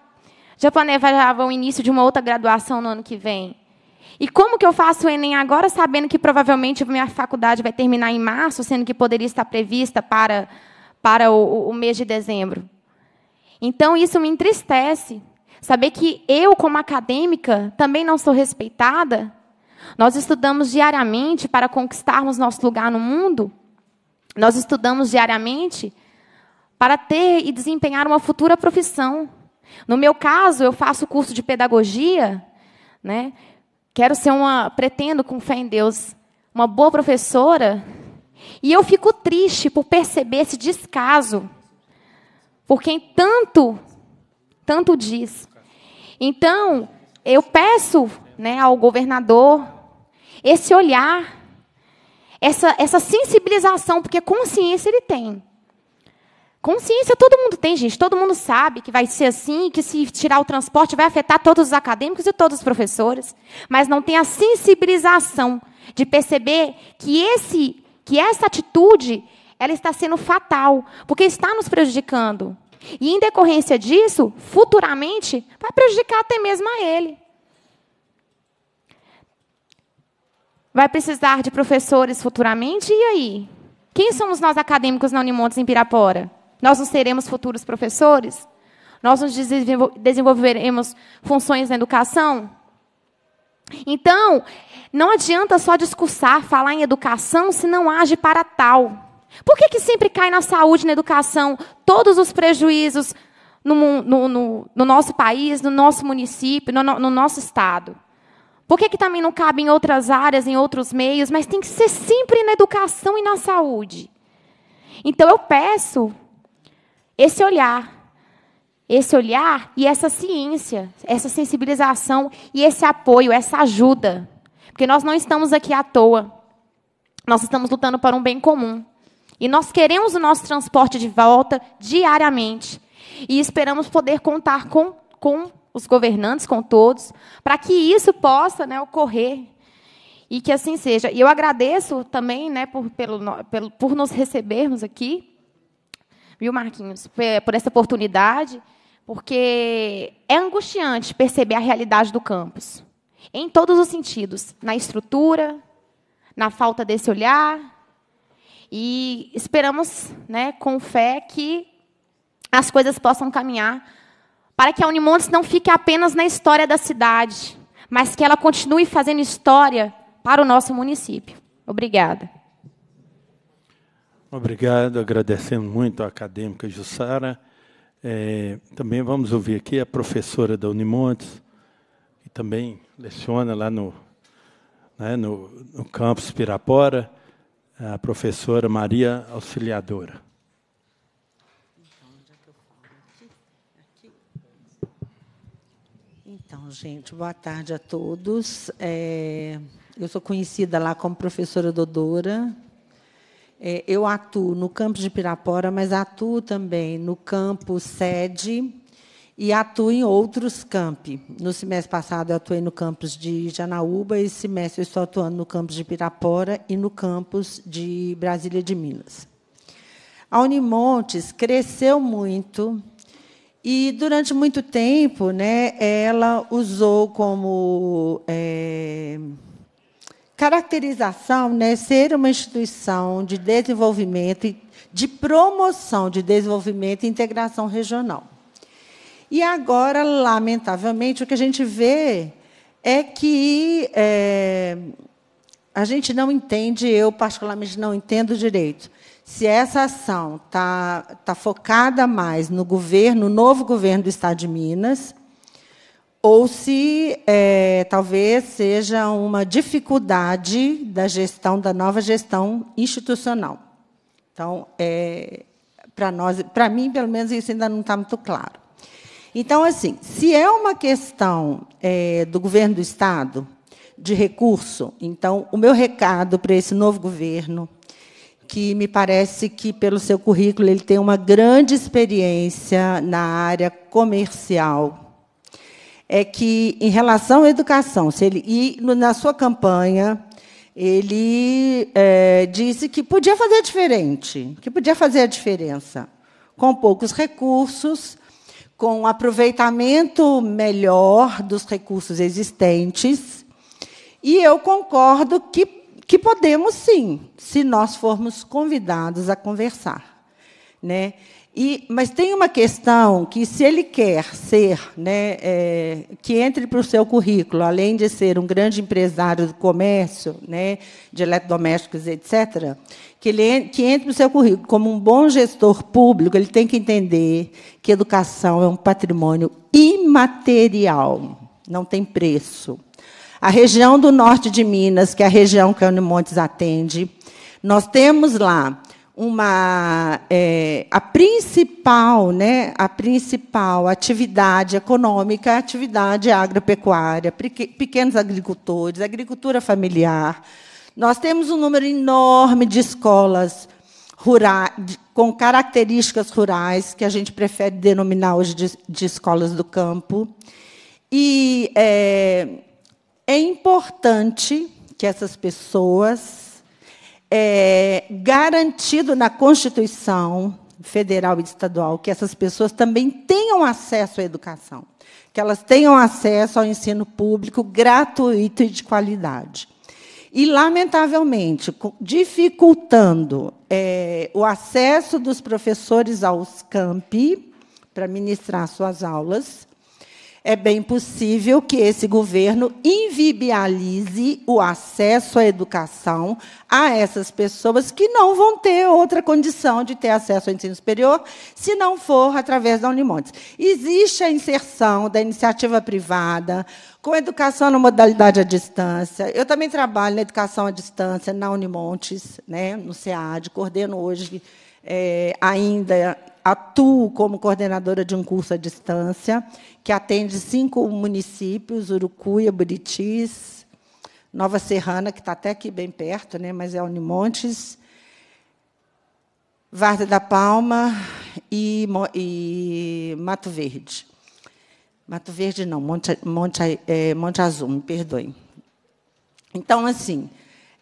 já planejava o início de uma outra graduação no ano que vem. E como que eu faço o Enem agora, sabendo que provavelmente minha faculdade vai terminar em março, sendo que poderia estar prevista para, para o, o mês de dezembro? Então, isso me entristece. Saber que eu, como acadêmica, também não sou respeitada. Nós estudamos diariamente para conquistarmos nosso lugar no mundo. Nós estudamos diariamente para ter e desempenhar uma futura profissão. No meu caso, eu faço curso de pedagogia, né? Quero ser uma, pretendo com fé em Deus, uma boa professora. E eu fico triste por perceber esse descaso por quem tanto, tanto diz. Então, eu peço né, ao governador esse olhar, essa, essa sensibilização, porque consciência ele tem. Consciência todo mundo tem, gente. Todo mundo sabe que vai ser assim, que se tirar o transporte vai afetar todos os acadêmicos e todos os professores, mas não tem a sensibilização de perceber que esse que essa atitude ela está sendo fatal, porque está nos prejudicando. E em decorrência disso, futuramente, vai prejudicar até mesmo a ele. Vai precisar de professores futuramente, e aí? Quem somos nós acadêmicos na Unimontes em Pirapora? Nós não seremos futuros professores? Nós nos desenvolveremos funções na educação? Então, não adianta só discursar, falar em educação, se não age para tal. Por que, que sempre cai na saúde, na educação, todos os prejuízos no, no, no, no nosso país, no nosso município, no, nosso estado? Por que, que também não cabe em outras áreas, em outros meios, mas tem que ser sempre na educação e na saúde? Então eu peço esse olhar esse olhar e essa ciência, essa sensibilização e esse apoio, essa ajuda. Porque nós não estamos aqui à toa. Nós estamos lutando para um bem comum. E nós queremos o nosso transporte de volta diariamente. E esperamos poder contar com, com os governantes, com todos, para que isso possa né, ocorrer. E que assim seja. E eu agradeço também né, por, pelo, pelo, por nos recebermos aqui, viu, Marquinhos, por essa oportunidade, porque é angustiante perceber a realidade do campus, em todos os sentidos na estrutura, na falta desse olhar e esperamos, né, com fé, que as coisas possam caminhar para que a Unimontes não fique apenas na história da cidade, mas que ela continue fazendo história para o nosso município. Obrigada. Obrigado, agradecendo muito a acadêmica Jussara. É, também vamos ouvir aqui a professora da Unimontes, que também leciona lá no, né, no, no campus Pirapora, a professora Maria Auxiliadora. Então, gente, boa tarde a todos. É, eu sou conhecida lá como professora Dodora. É, eu atuo no campus de Pirapora, mas atuo também no campus sede e atuo em outros campi. No semestre passado, eu atuei no campus de Janaúba, esse semestre eu estou atuando no campus de Pirapora e no campus de Brasília de Minas. A Unimontes cresceu muito e, durante muito tempo, né, ela usou como é, caracterização né, ser uma instituição de desenvolvimento, de promoção de desenvolvimento e integração regional. E agora, lamentavelmente, o que a gente vê é que é, a gente não entende, eu particularmente não entendo direito, se essa ação está tá focada mais no governo, no novo governo do Estado de Minas, ou se é, talvez seja uma dificuldade da gestão, da nova gestão institucional. Então, é, para nós, para mim, pelo menos, isso ainda não está muito claro. Então, assim, se é uma questão é, do governo do Estado, de recurso, então, o meu recado para esse novo governo, que me parece que, pelo seu currículo, ele tem uma grande experiência na área comercial, é que, em relação à educação, se ele, e na sua campanha, ele é, disse que podia fazer diferente, que podia fazer a diferença. Com poucos recursos, com aproveitamento melhor dos recursos existentes. E eu concordo que, que podemos sim, se nós formos convidados a conversar. Né? E, mas tem uma questão que, se ele quer ser, né, é, que entre para o seu currículo, além de ser um grande empresário do comércio, né, de eletrodomésticos, etc., que, ele, que entre para o seu currículo como um bom gestor público, ele tem que entender que educação é um patrimônio imaterial, não tem preço. A região do norte de Minas, que é a região que a Unimontes atende, nós temos lá uma é, a principal, né, a principal atividade econômica, é a atividade agropecuária, pequenos agricultores, agricultura familiar. Nós temos um número enorme de escolas rurais, com características rurais, que a gente prefere denominar hoje de, de escolas do campo. E é, é importante que essas pessoas é, garantido na Constituição federal e estadual que essas pessoas também tenham acesso à educação, que elas tenham acesso ao ensino público gratuito e de qualidade. E, lamentavelmente, dificultando é, o acesso dos professores aos campi para ministrar suas aulas, é bem possível que esse governo invibialize o acesso à educação a essas pessoas que não vão ter outra condição de ter acesso ao ensino superior se não for através da Unimontes. Existe a inserção da iniciativa privada com educação na modalidade à distância. Eu também trabalho na educação à distância na Unimontes, né, no SEAD, coordeno hoje é, ainda Atuo como coordenadora de um curso à distância que atende cinco municípios: Urucuia, Buritis, Nova Serrana, que está até aqui bem perto, né, mas é Unimontes, Varda da Palma e, e Mato Verde. Mato Verde não, Monte, Monte, é, Monte Azul, me perdoem. Então, assim,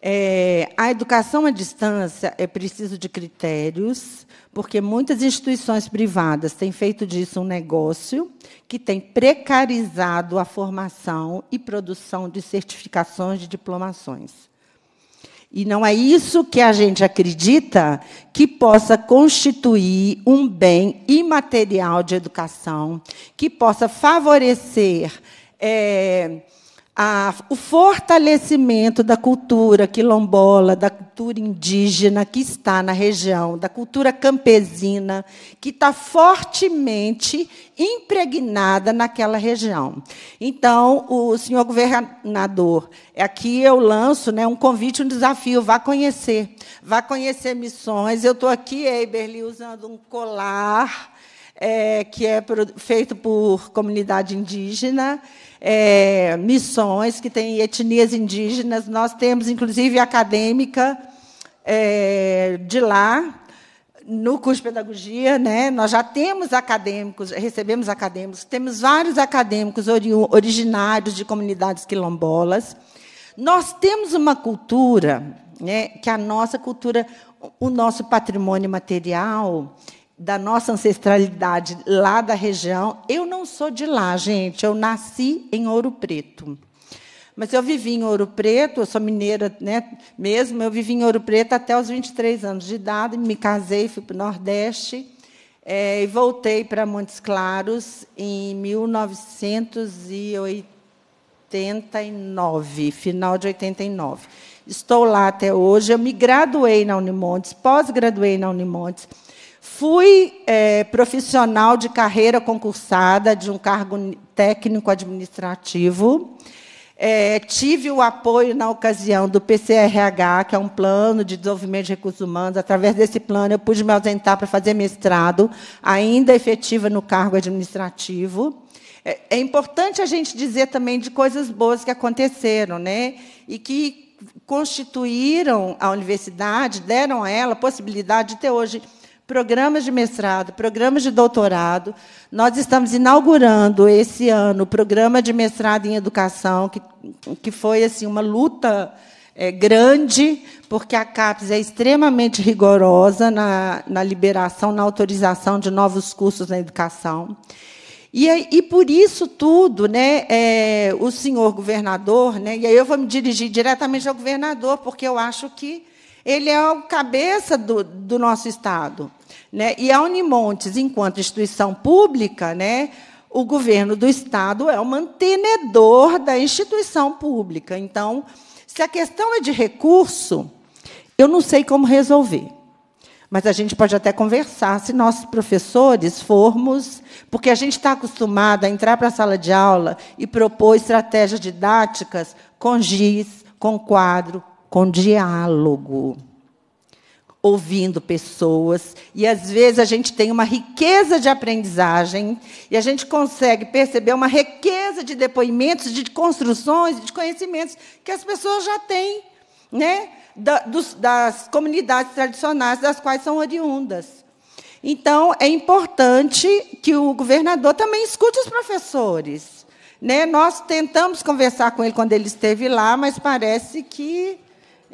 é, a educação à distância é preciso de critérios, porque muitas instituições privadas têm feito disso um negócio que tem precarizado a formação e produção de certificações de diplomações. E não é isso que a gente acredita que possa constituir um bem imaterial de educação, que possa favorecer. É, a, o fortalecimento da cultura quilombola, da cultura indígena que está na região, da cultura campesina, que está fortemente impregnada naquela região. Então, o senhor governador, aqui eu lanço né, um convite, um desafio, vá conhecer, vá conhecer missões. Eu estou aqui, Eberli, usando um colar é, que é feito por comunidade indígena é, missões, que têm etnias indígenas. Nós temos, inclusive, acadêmica é, de lá, no curso de pedagogia, né, nós já temos acadêmicos, recebemos acadêmicos, temos vários acadêmicos ori originários de comunidades quilombolas. Nós temos uma cultura, né, que é a nossa cultura, o nosso patrimônio material, da nossa ancestralidade lá da região. Eu não sou de lá, gente. Eu nasci em Ouro Preto. Mas eu vivi em Ouro Preto, eu sou mineira né, mesmo, eu vivi em Ouro Preto até os 23 anos de idade, me casei, fui para o Nordeste é, e voltei para Montes Claros em 1989, final de 89. Estou lá até hoje, eu me graduei na Unimontes, pós-graduei na Unimontes, Fui é, profissional de carreira concursada, de um cargo técnico administrativo. É, tive o apoio na ocasião do PCRH, que é um plano de desenvolvimento de recursos humanos. Através desse plano, eu pude me ausentar para fazer mestrado, ainda efetiva no cargo administrativo. É, é importante a gente dizer também de coisas boas que aconteceram, né? E que constituíram a universidade, deram a ela a possibilidade de ter hoje programas de mestrado, programas de doutorado. Nós estamos inaugurando esse ano o programa de mestrado em educação, que, que foi assim uma luta é, grande, porque a CAPES é extremamente rigorosa na, na liberação, na autorização de novos cursos na educação. E, e por isso tudo, né, é, o senhor governador, né, e aí eu vou me dirigir diretamente ao governador, porque eu acho que ele é o cabeça do, do nosso Estado. Né? E a Unimontes, enquanto instituição pública, né, o governo do Estado é o mantenedor da instituição pública. Então, se a questão é de recurso, eu não sei como resolver. Mas a gente pode até conversar se nossos professores, formos. Porque a gente está acostumado a entrar para a sala de aula e propor estratégias didáticas com giz, com quadro, com diálogo, ouvindo pessoas. E às vezes a gente tem uma riqueza de aprendizagem e a gente consegue perceber uma riqueza de depoimentos, de construções, de conhecimentos que as pessoas já têm, né? Da, dos, das comunidades tradicionais das quais são oriundas. Então, é importante que o governador também escute os professores. Né? Nós tentamos conversar com ele quando ele esteve lá, mas parece que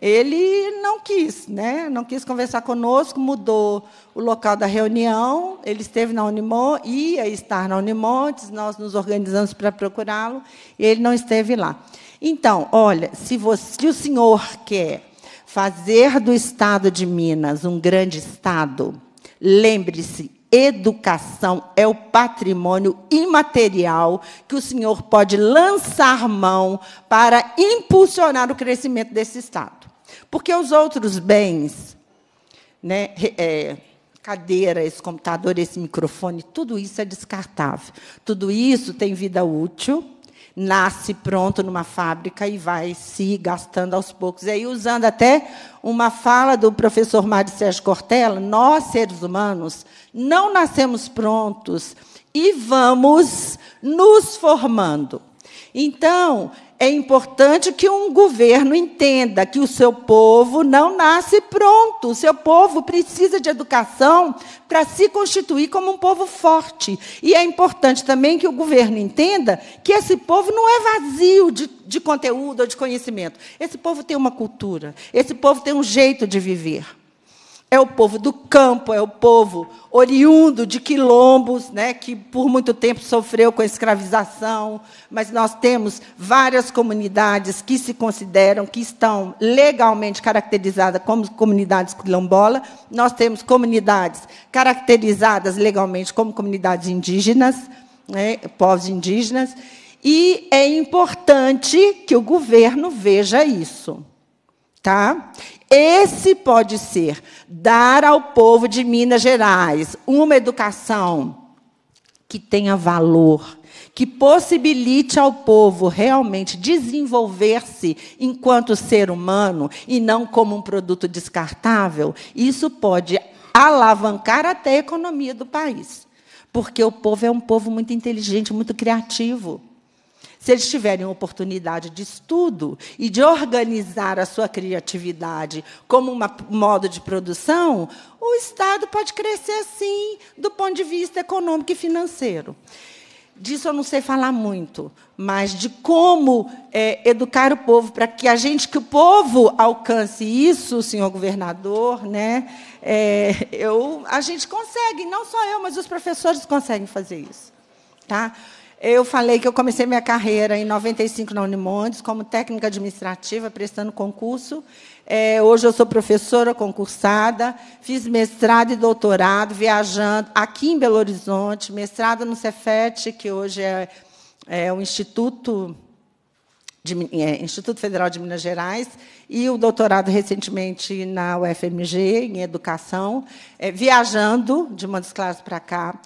ele não quis, né? não quis conversar conosco, mudou o local da reunião, ele esteve na ia estar na Unimontes, nós nos organizamos para procurá-lo, e ele não esteve lá. Então, olha, se, você, se o senhor quer fazer do Estado de Minas um grande Estado, lembre-se, educação é o patrimônio imaterial que o senhor pode lançar mão para impulsionar o crescimento desse Estado. Porque os outros bens, né, é, cadeira, esse computador, esse microfone, tudo isso é descartável. Tudo isso tem vida útil, nasce pronto numa fábrica e vai se gastando aos poucos. E aí, usando até uma fala do professor Mário Sérgio Cortella, nós, seres humanos, não nascemos prontos e vamos nos formando. Então, é importante que um governo entenda que o seu povo não nasce pronto, o seu povo precisa de educação para se constituir como um povo forte. E é importante também que o governo entenda que esse povo não é vazio de, de conteúdo ou de conhecimento. Esse povo tem uma cultura, esse povo tem um jeito de viver. É o povo do campo, é o povo oriundo de quilombos, né, que por muito tempo sofreu com a escravização, mas nós temos várias comunidades que se consideram, que estão legalmente caracterizadas como comunidades quilombola. Nós temos comunidades caracterizadas legalmente como comunidades indígenas, né, povos indígenas, e é importante que o governo veja isso tá? Esse pode ser dar ao povo de Minas Gerais uma educação que tenha valor, que possibilite ao povo realmente desenvolver-se enquanto ser humano e não como um produto descartável. Isso pode alavancar até a economia do país, porque o povo é um povo muito inteligente, muito criativo. Se eles tiverem oportunidade de estudo e de organizar a sua criatividade como um modo de produção, o Estado pode crescer assim, do ponto de vista econômico e financeiro. Disso eu não sei falar muito, mas de como é, educar o povo para que a gente, que o povo alcance isso, senhor governador, né? É, eu, a gente consegue, não só eu, mas os professores conseguem fazer isso, tá? Eu falei que eu comecei minha carreira em 95 na Unimondes, como técnica administrativa, prestando concurso. É, hoje eu sou professora concursada, fiz mestrado e doutorado, viajando aqui em Belo Horizonte, mestrado no Cefet, que hoje é, é o Instituto, de, é, Instituto Federal de Minas Gerais, e o doutorado recentemente na UFMG, em Educação, é, viajando de Montes Claros para cá.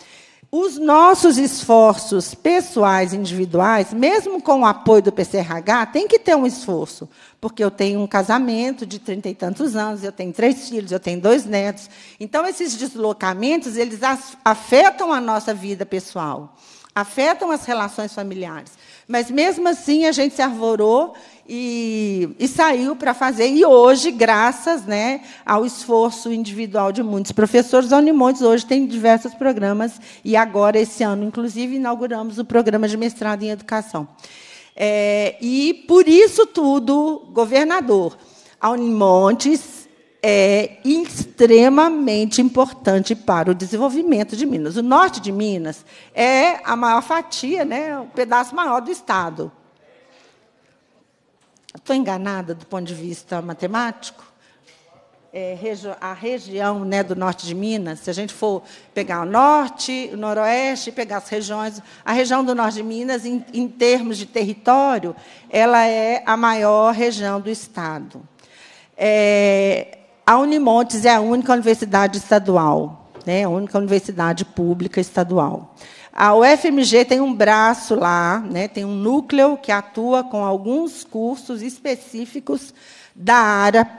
Os nossos esforços pessoais, individuais, mesmo com o apoio do PCRH, tem que ter um esforço, porque eu tenho um casamento de trinta e tantos anos, eu tenho três filhos, eu tenho dois netos. Então, esses deslocamentos, eles afetam a nossa vida pessoal, afetam as relações familiares. Mas, mesmo assim, a gente se arvorou e, e saiu para fazer. E hoje, graças né, ao esforço individual de muitos professores, a Unimontes hoje tem diversos programas, e agora, esse ano, inclusive, inauguramos o programa de mestrado em educação. É, e, por isso tudo, governador, a Unimontes é extremamente importante para o desenvolvimento de Minas. O norte de Minas é a maior fatia, né, o pedaço maior do Estado. Estou enganada do ponto de vista matemático? É, a região né, do norte de Minas, se a gente for pegar o norte, o noroeste, pegar as regiões, a região do norte de Minas, em, em termos de território, ela é a maior região do estado. É, a Unimontes é a única universidade estadual, né, a única universidade pública estadual. A UFMG tem um braço lá, né, tem um núcleo que atua com alguns cursos específicos da área,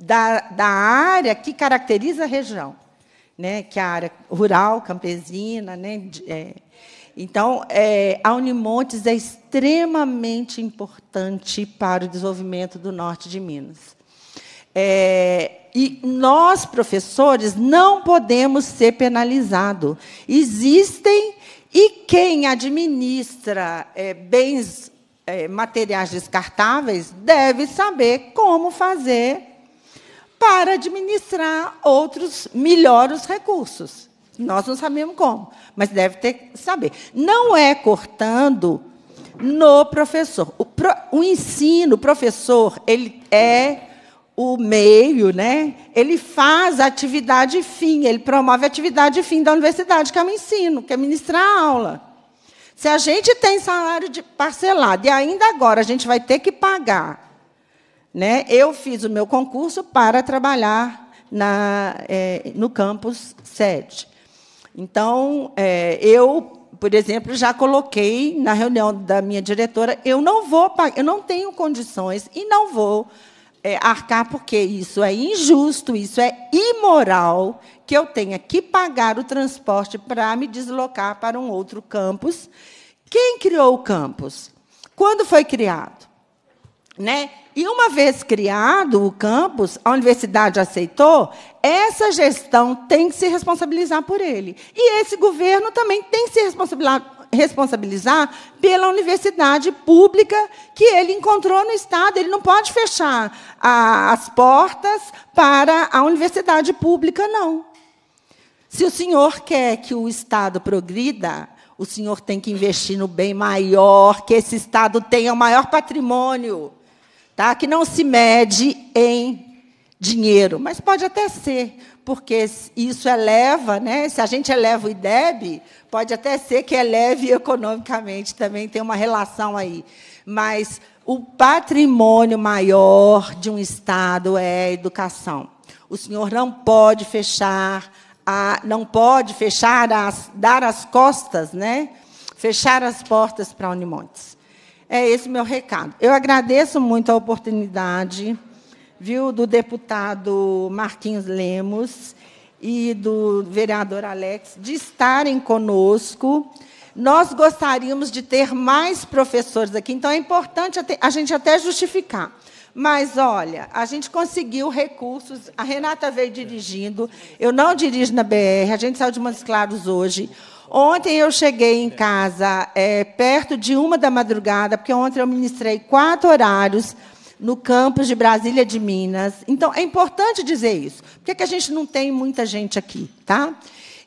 da, da área que caracteriza a região, né, que é a área rural, campesina. Né, de, é. Então, é, a Unimontes é extremamente importante para o desenvolvimento do norte de Minas. É, e nós, professores, não podemos ser penalizados. Existem e quem administra é, bens é, materiais descartáveis deve saber como fazer para administrar outros melhores recursos. Nós não sabemos como, mas deve ter saber. Não é cortando no professor. O, pro, o ensino, o professor, ele é o meio, né? Ele faz a atividade fim, ele promove a atividade fim da universidade, que é o ensino, que é ministrar a aula. Se a gente tem salário parcelado e ainda agora a gente vai ter que pagar, né? Eu fiz o meu concurso para trabalhar na, é, no campus sede. Então, é, eu por exemplo, já coloquei na reunião da minha diretora, eu não vou, eu não tenho condições e não vou é, arcar, porque isso é injusto, isso é imoral, que eu tenha que pagar o transporte para me deslocar para um outro campus. Quem criou o campus? Quando foi criado? Né? E uma vez criado o campus, a universidade aceitou, essa gestão tem que se responsabilizar por ele. E esse governo também tem que se responsabilizar responsabilizar pela universidade pública que ele encontrou no Estado. Ele não pode fechar a, as portas para a universidade pública, não. Se o senhor quer que o Estado progrida, o senhor tem que investir no bem maior, que esse Estado tenha o maior patrimônio, tá? que não se mede em dinheiro, mas pode até ser porque isso eleva, né? se a gente eleva o IDEB, pode até ser que eleve economicamente também, tem uma relação aí. Mas o patrimônio maior de um Estado é a educação. O senhor não pode fechar, a, não pode fechar, as, dar as costas, né? fechar as portas para a Unimontes. É esse o meu recado. Eu agradeço muito a oportunidade viu, do deputado Marquinhos Lemos e do vereador Alex de estarem conosco. Nós gostaríamos de ter mais professores aqui, então é importante a gente até justificar. Mas olha, a gente conseguiu recursos. A Renata veio dirigindo. Eu não dirijo na BR. A gente saiu de Montes Claros hoje. Ontem eu cheguei em casa é, perto de uma da madrugada, porque ontem eu ministrei quatro horários no campus de Brasília de Minas. Então, é importante dizer isso. Por é que a gente não tem muita gente aqui? Tá?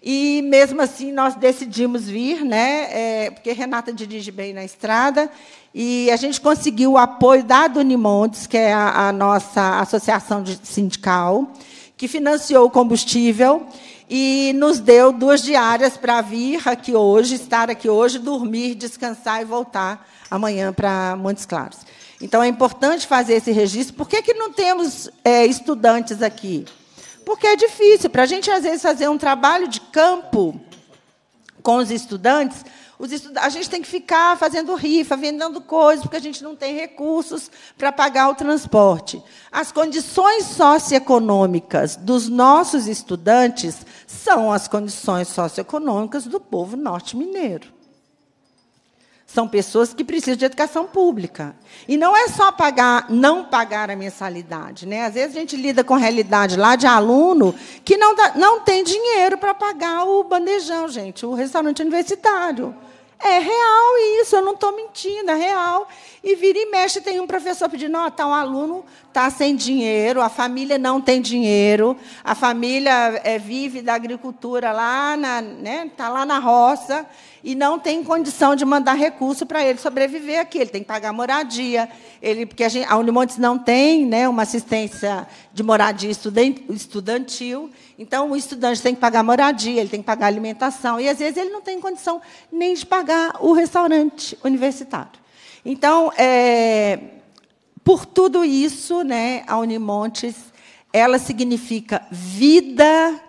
E, mesmo assim, nós decidimos vir, né? É, porque Renata dirige bem na estrada, e a gente conseguiu o apoio da Dunimontes, que é a, a nossa associação de, sindical, que financiou o combustível e nos deu duas diárias para vir aqui hoje, estar aqui hoje, dormir, descansar e voltar amanhã para Montes Claros. Então é importante fazer esse registro. Por que, que não temos é, estudantes aqui? Porque é difícil. Para a gente, às vezes, fazer um trabalho de campo com os estudantes, os estud... a gente tem que ficar fazendo rifa, vendendo coisas, porque a gente não tem recursos para pagar o transporte. As condições socioeconômicas dos nossos estudantes são as condições socioeconômicas do povo norte-mineiro. São pessoas que precisam de educação pública. E não é só pagar, não pagar a mensalidade. Né? Às vezes a gente lida com realidade lá de aluno que não, dá, não tem dinheiro para pagar o bandejão, gente, o restaurante universitário. É real isso, eu não estou mentindo, é real. E vira e mexe, tem um professor pedindo: ó, tá um aluno está sem dinheiro, a família não tem dinheiro, a família é, vive da agricultura lá, na, né, tá lá na roça e não tem condição de mandar recurso para ele sobreviver aqui. Ele tem que pagar moradia, ele porque a, gente, a Unimontes não tem, né, uma assistência de moradia estudantil. Então o estudante tem que pagar moradia, ele tem que pagar alimentação e às vezes ele não tem condição nem de pagar o restaurante universitário. Então, é, por tudo isso, né, a Unimontes, ela significa vida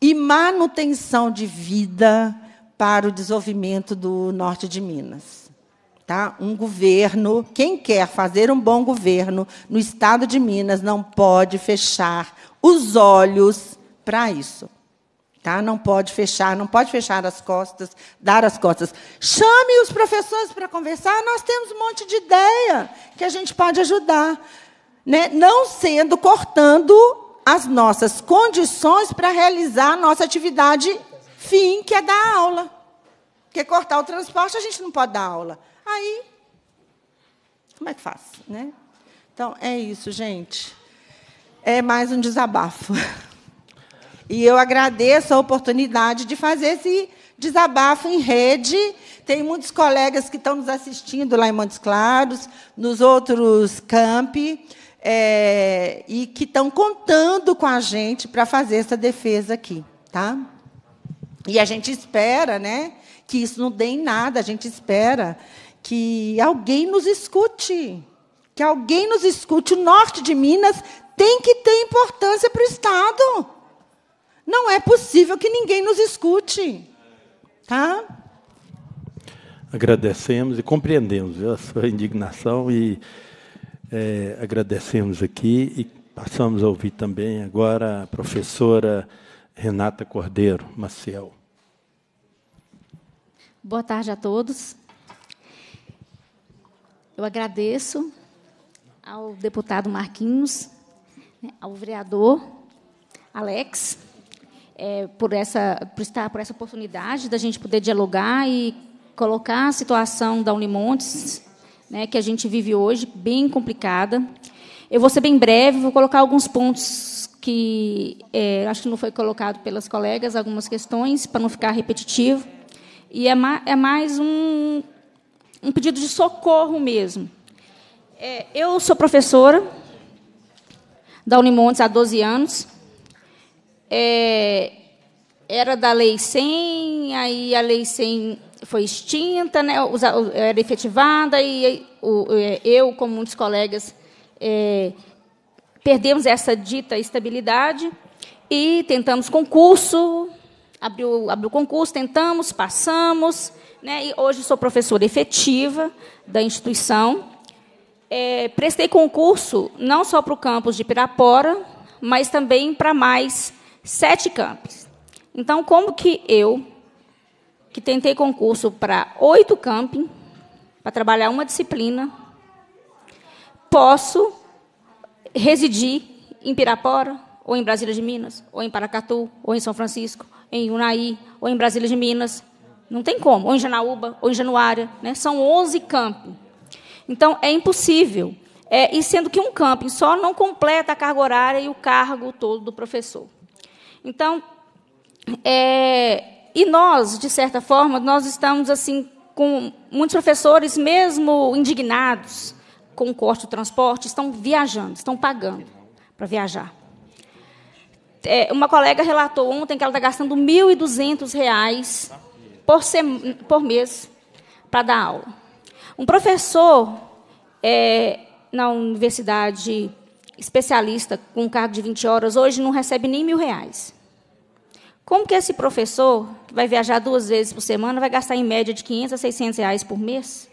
e manutenção de vida para o desenvolvimento do norte de Minas. Tá? Um governo, quem quer fazer um bom governo no estado de Minas não pode fechar os olhos para isso. Tá? Não pode fechar, não pode fechar as costas, dar as costas. Chame os professores para conversar, ah, nós temos um monte de ideia que a gente pode ajudar. Né? Não sendo cortando as nossas condições para realizar a nossa atividade fim, que é dar aula. Porque cortar o transporte, a gente não pode dar aula. Aí, como é que faz? Né? Então, é isso, gente. É mais um desabafo. E eu agradeço a oportunidade de fazer esse desabafo em rede. Tem muitos colegas que estão nos assistindo lá em Montes Claros, nos outros campi, é, e que estão contando com a gente para fazer essa defesa aqui. Tá? E a gente espera né, que isso não dê em nada, a gente espera que alguém nos escute. Que alguém nos escute. O norte de Minas tem que ter importância para o Estado. Não é possível que ninguém nos escute. Tá? Agradecemos e compreendemos viu, a sua indignação e é, agradecemos aqui e passamos a ouvir também agora a professora Renata Cordeiro Maciel. Boa tarde a todos. Eu agradeço ao deputado Marquinhos, né, ao vereador Alex, é, por, essa, por, estar, por essa oportunidade da gente poder dialogar e colocar a situação da Unimontes, né, que a gente vive hoje, bem complicada. Eu vou ser bem breve, vou colocar alguns pontos que é, acho que não foi colocado pelas colegas, algumas questões, para não ficar repetitivo. E é, ma é mais um, um pedido de socorro mesmo. É, eu sou professora da Unimontes há 12 anos é, era da Lei 100, aí a Lei 100 foi extinta, né, era efetivada, e é, eu, como muitos colegas, é, perdemos essa dita estabilidade e tentamos concurso, abriu, abriu concurso, tentamos, passamos, né, e hoje sou professora efetiva da instituição. É, prestei concurso não só para o campus de Pirapora, mas também para mais sete campos. Então, como que eu, que tentei concurso para oito camping, para trabalhar uma disciplina, posso residir em Pirapora, ou em Brasília de Minas, ou em Paracatu, ou em São Francisco, em Unai, ou em Brasília de Minas. Não tem como. Ou em Janaúba, ou em Januária. Né? São 11 campos. Então, é impossível. É, e sendo que um camping só não completa a carga horária e o cargo todo do professor. Então, é, e nós, de certa forma, nós estamos assim com muitos professores, mesmo indignados com o corte do transporte, estão viajando, estão pagando para viajar. É, uma colega relatou ontem que ela está gastando R$ 1.200 por, sem, por mês para dar aula. Um professor é, na universidade especialista com um cargo de 20 horas hoje não recebe nem mil reais. Como que esse professor, que vai viajar duas vezes por semana, vai gastar em média de 500 a 600 reais por mês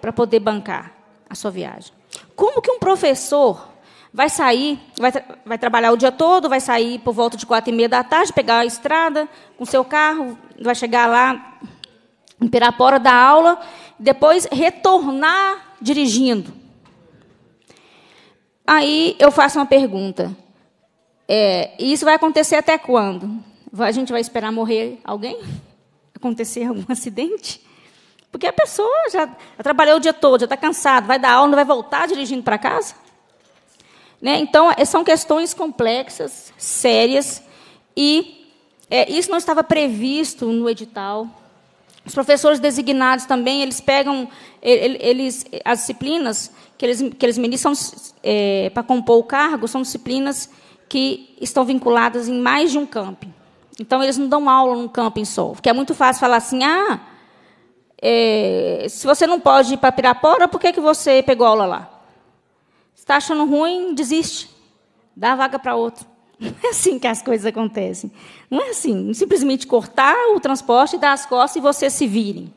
para poder bancar a sua viagem? Como que um professor vai sair, vai, tra vai trabalhar o dia todo, vai sair por volta de quatro e meia da tarde, pegar a estrada com seu carro, vai chegar lá em Pirapora, dar aula, depois retornar dirigindo. Aí eu faço uma pergunta. É, isso vai acontecer até quando? A gente vai esperar morrer alguém? Acontecer algum acidente? Porque a pessoa já, já trabalhou o dia todo, já está cansada, vai dar aula, não vai voltar dirigindo para casa? Né? Então, é, são questões complexas, sérias, e é, isso não estava previsto no edital. Os professores designados também, eles pegam, eles, as disciplinas que eles, que eles ministram é, para compor o cargo são disciplinas que estão vinculadas em mais de um campo. Então, eles não dão aula num campo em sol. Porque é muito fácil falar assim, ah, é, se você não pode ir para Pirapora, por que, que você pegou aula lá? está achando ruim, desiste. Dá a vaga para outro. Não é assim que as coisas acontecem. Não é assim. Simplesmente cortar o transporte, dar as costas e vocês se virem.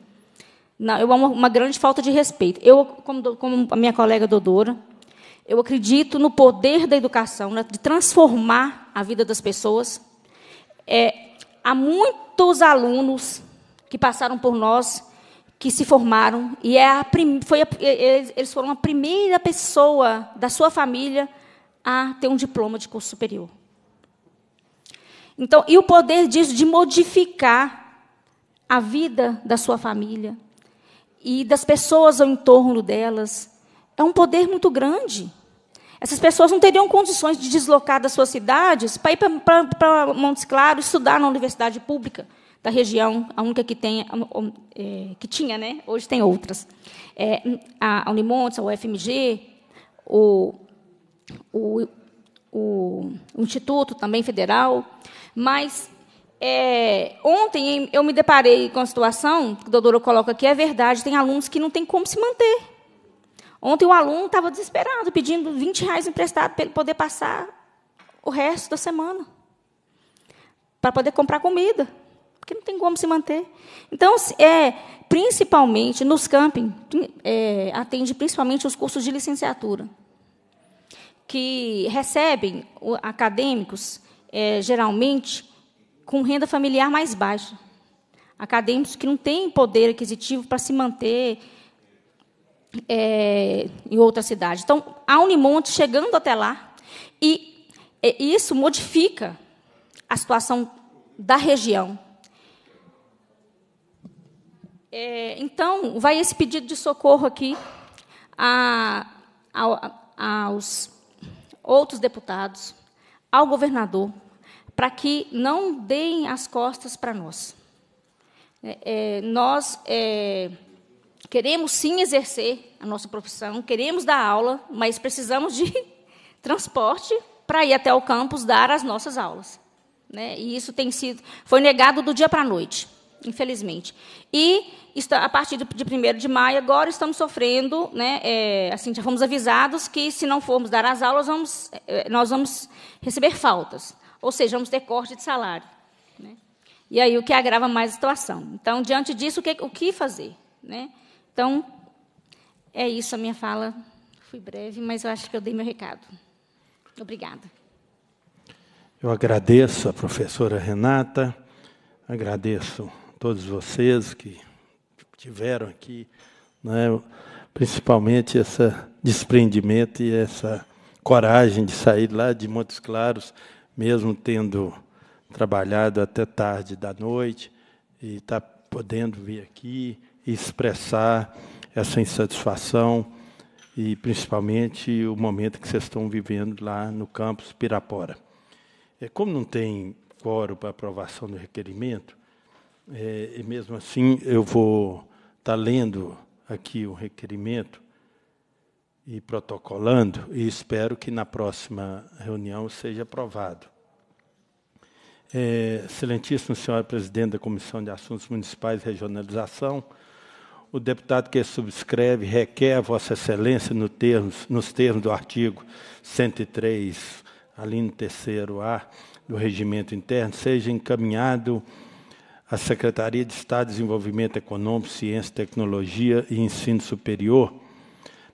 Não, eu amo uma grande falta de respeito. Eu, como, como a minha colega Dodora, eu acredito no poder da educação, né, de transformar a vida das pessoas. É, há muitos alunos que passaram por nós, que se formaram, e é a prim, foi a, eles foram a primeira pessoa da sua família a ter um diploma de curso superior. Então, e o poder disso de modificar a vida da sua família, e das pessoas ao entorno delas. É um poder muito grande. Essas pessoas não teriam condições de deslocar das suas cidades para ir para Montes Claros estudar na universidade pública da região, a única que tem, é, que tinha, né? Hoje tem outras. É, a Unimontes, a UFMG, o, o, o, o Instituto também Federal, mas é, ontem eu me deparei com a situação, que a doutora coloca aqui, é verdade, tem alunos que não têm como se manter. Ontem o aluno estava desesperado, pedindo 20 reais emprestado para ele poder passar o resto da semana, para poder comprar comida, porque não tem como se manter. Então, é, principalmente nos camping, é, atende principalmente os cursos de licenciatura, que recebem acadêmicos, é, geralmente, com renda familiar mais baixa. Acadêmicos que não têm poder aquisitivo para se manter é, em outra cidade. Então, a Unimonte chegando até lá, e, é, isso modifica a situação da região. É, então, vai esse pedido de socorro aqui a, a, aos outros deputados, ao governador, para que não deem as costas para nós. É, é, nós é, queremos sim exercer a nossa profissão, queremos dar aula, mas precisamos de transporte para ir até o campus dar as nossas aulas. Né? E isso tem sido, foi negado do dia para a noite, infelizmente. E está, a partir de 1 de maio, agora estamos sofrendo, né, é, assim, já fomos avisados que se não formos dar as aulas, vamos, é, nós vamos receber faltas. Ou seja, vamos ter corte de salário. Né? E aí o que agrava mais a situação. Então, diante disso, o que, o que fazer? Né? Então, é isso a minha fala. Fui breve, mas eu acho que eu dei meu recado. Obrigada. Eu agradeço a professora Renata, agradeço a todos vocês que tiveram aqui, né, principalmente esse desprendimento e essa coragem de sair lá de Montes Claros mesmo tendo trabalhado até tarde da noite, e está podendo vir aqui e expressar essa insatisfação e principalmente o momento que vocês estão vivendo lá no campus Pirapora. É, como não tem quórum para aprovação do requerimento, é, e mesmo assim eu vou estar tá lendo aqui o requerimento e protocolando, e espero que na próxima reunião seja aprovado. É, excelentíssimo senhor presidente da Comissão de Assuntos Municipais e Regionalização, o deputado que subscreve requer a Vossa Excelência, no termos, nos termos do artigo 103, alíneo 3A do Regimento Interno, seja encaminhado à Secretaria de Estado de Desenvolvimento Econômico, Ciência, Tecnologia e Ensino Superior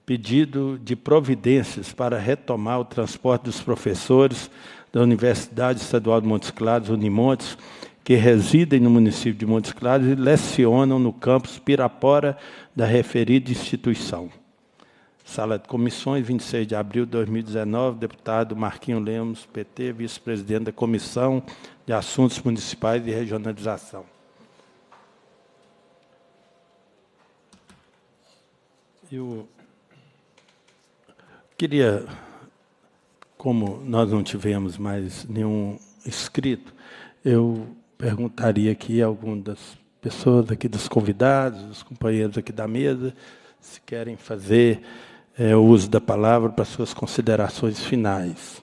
pedido de providências para retomar o transporte dos professores da Universidade Estadual de Montes Claros, Unimontes, que residem no município de Montes Claros e lecionam no campus Pirapora da referida instituição. Sala de Comissões, 26 de abril de 2019, deputado Marquinho Lemos, PT, vice-presidente da Comissão de Assuntos Municipais e Regionalização. E o Queria, como nós não tivemos mais nenhum escrito, eu perguntaria aqui a algum das pessoas aqui, dos convidados, dos companheiros aqui da mesa, se querem fazer é, o uso da palavra para suas considerações finais.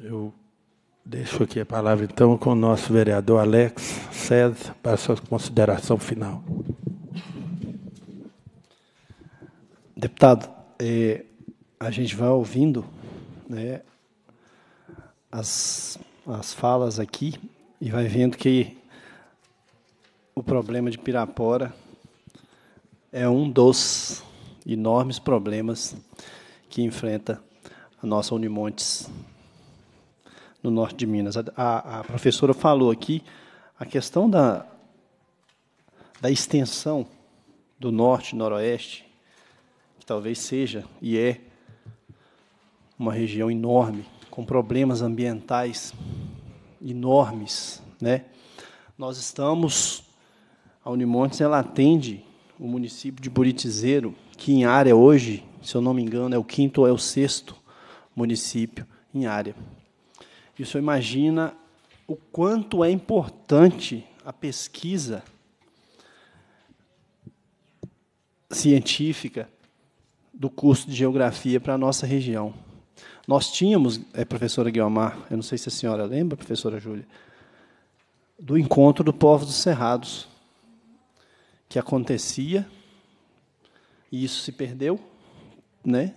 Eu deixo aqui a palavra, então, com o nosso vereador Alex César para sua consideração final. Deputado, é, a gente vai ouvindo né, as, as falas aqui e vai vendo que o problema de Pirapora é um dos enormes problemas que enfrenta a nossa Unimontes no norte de Minas. A, a, a professora falou aqui a questão da, da extensão do norte e noroeste que talvez seja e é uma região enorme, com problemas ambientais enormes, né? Nós estamos a Unimontes ela atende o município de Buritizeiro, que em área hoje, se eu não me engano, é o quinto ou é o sexto município em área. E o senhor imagina o quanto é importante a pesquisa científica do curso de geografia para a nossa região. Nós tínhamos, é, professora Guiomar, eu não sei se a senhora lembra, professora Júlia, do encontro do povo dos Cerrados, que acontecia, e isso se perdeu, né?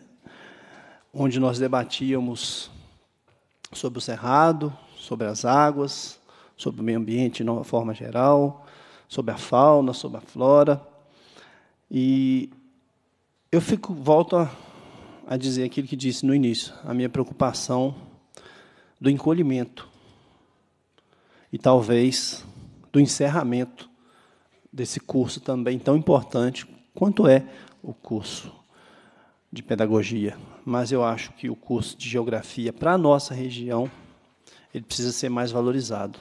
onde nós debatíamos sobre o cerrado, sobre as águas, sobre o meio ambiente de uma forma geral, sobre a fauna, sobre a flora. E eu fico, volto a, a dizer aquilo que disse no início, a minha preocupação do encolhimento e talvez do encerramento desse curso também tão importante quanto é o curso de pedagogia. Mas eu acho que o curso de geografia para a nossa região ele precisa ser mais valorizado.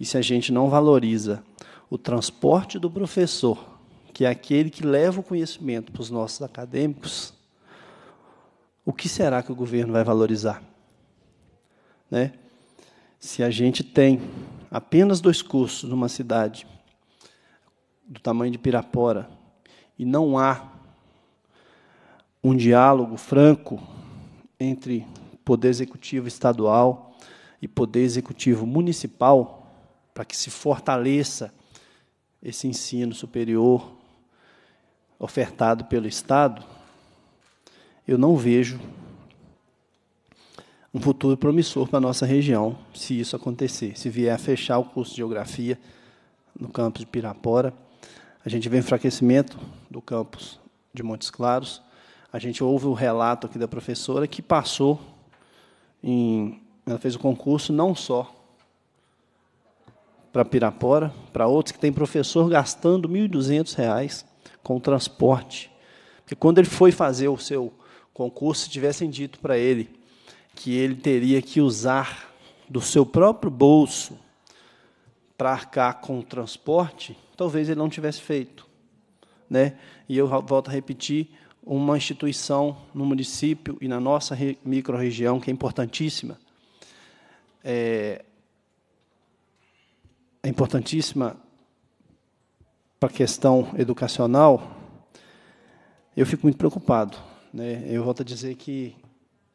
E se a gente não valoriza o transporte do professor que é aquele que leva o conhecimento para os nossos acadêmicos, o que será que o governo vai valorizar? Né? Se a gente tem apenas dois cursos numa cidade do tamanho de Pirapora e não há um diálogo franco entre poder executivo estadual e poder executivo municipal para que se fortaleça esse ensino superior ofertado pelo Estado, eu não vejo um futuro promissor para a nossa região se isso acontecer. Se vier a fechar o curso de Geografia no campus de Pirapora, a gente vê enfraquecimento do campus de Montes Claros. A gente ouve o relato aqui da professora que passou em. Ela fez o concurso não só para Pirapora, para outros, que tem professor gastando R$ 1.200 com o transporte. Porque quando ele foi fazer o seu concurso, tivessem dito para ele que ele teria que usar do seu próprio bolso para arcar com o transporte, talvez ele não tivesse feito. Né? E eu volto a repetir, uma instituição no município e na nossa microrregião que é importantíssima. É, é importantíssima para a questão educacional, eu fico muito preocupado. Né? Eu volto a dizer que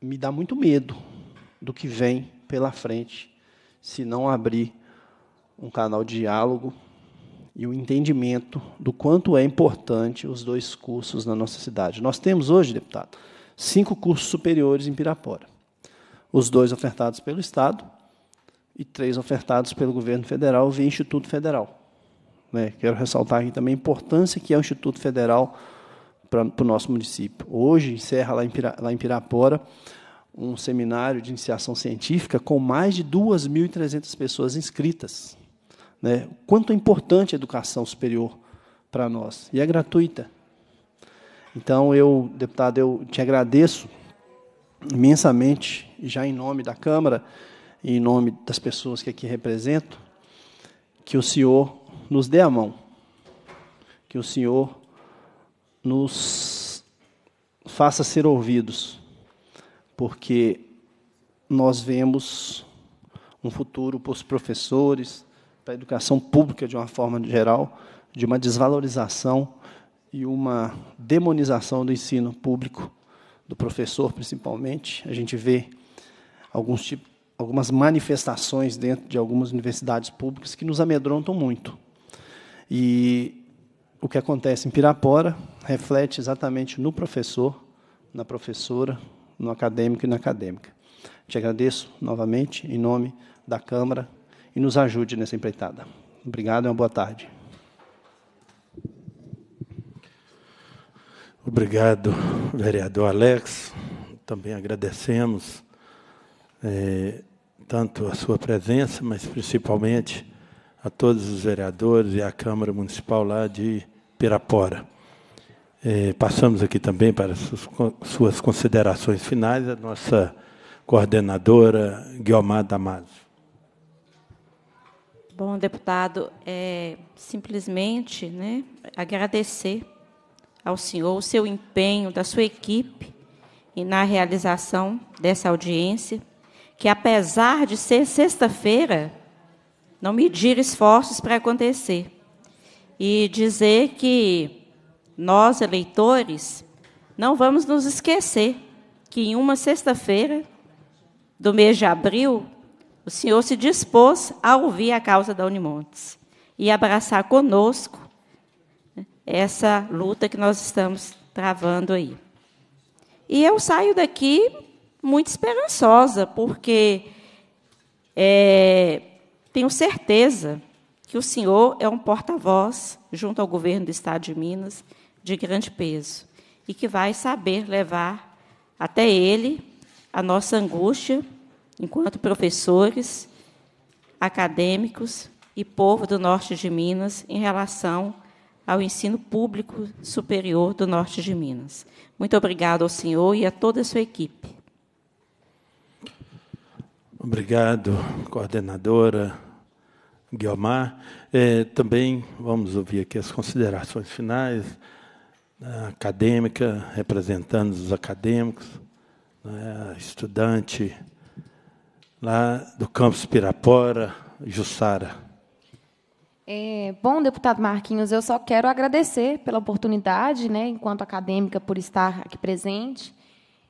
me dá muito medo do que vem pela frente se não abrir um canal de diálogo e o um entendimento do quanto é importante os dois cursos na nossa cidade. Nós temos hoje, deputado, cinco cursos superiores em Pirapora. Os dois ofertados pelo Estado e três ofertados pelo governo federal via Instituto Federal. Né? Quero ressaltar aqui também a importância que é o Instituto Federal para o nosso município. Hoje encerra lá em, Pira, lá em Pirapora um seminário de iniciação científica com mais de 2.300 pessoas inscritas. Né? Quanto é importante a educação superior para nós. E é gratuita. Então, eu, deputado, eu te agradeço imensamente, já em nome da Câmara, e em nome das pessoas que aqui represento, que o senhor nos dê a mão. Que o Senhor nos faça ser ouvidos, porque nós vemos um futuro para os professores, para a educação pública de uma forma geral, de uma desvalorização e uma demonização do ensino público, do professor principalmente. A gente vê alguns tipos algumas manifestações dentro de algumas universidades públicas que nos amedrontam muito. E o que acontece em Pirapora reflete exatamente no professor, na professora, no acadêmico e na acadêmica. Te agradeço novamente em nome da Câmara e nos ajude nessa empreitada. Obrigado e uma boa tarde. Obrigado, vereador Alex. Também agradecemos é, tanto a sua presença, mas principalmente a todos os vereadores e à Câmara Municipal lá de Pirapora. É, passamos aqui também para suas considerações finais, a nossa coordenadora Guiomar Damasio. Bom, deputado, é, simplesmente né, agradecer ao senhor o seu empenho, da sua equipe, e na realização dessa audiência, que apesar de ser sexta-feira, não medir esforços para acontecer. E dizer que nós, eleitores, não vamos nos esquecer que em uma sexta-feira do mês de abril, o senhor se dispôs a ouvir a causa da Unimontes e abraçar conosco né, essa luta que nós estamos travando aí. E eu saio daqui muito esperançosa, porque é, tenho certeza que o senhor é um porta-voz junto ao governo do Estado de Minas de grande peso e que vai saber levar até ele a nossa angústia enquanto professores, acadêmicos e povo do norte de Minas em relação ao ensino público superior do norte de Minas. Muito obrigado ao senhor e a toda a sua equipe. Obrigado, coordenadora Guiomar. É, também vamos ouvir aqui as considerações finais, né, acadêmica, representando os acadêmicos, né, estudante lá do campus Pirapora, Jussara. É, bom, deputado Marquinhos, eu só quero agradecer pela oportunidade, né, enquanto acadêmica, por estar aqui presente.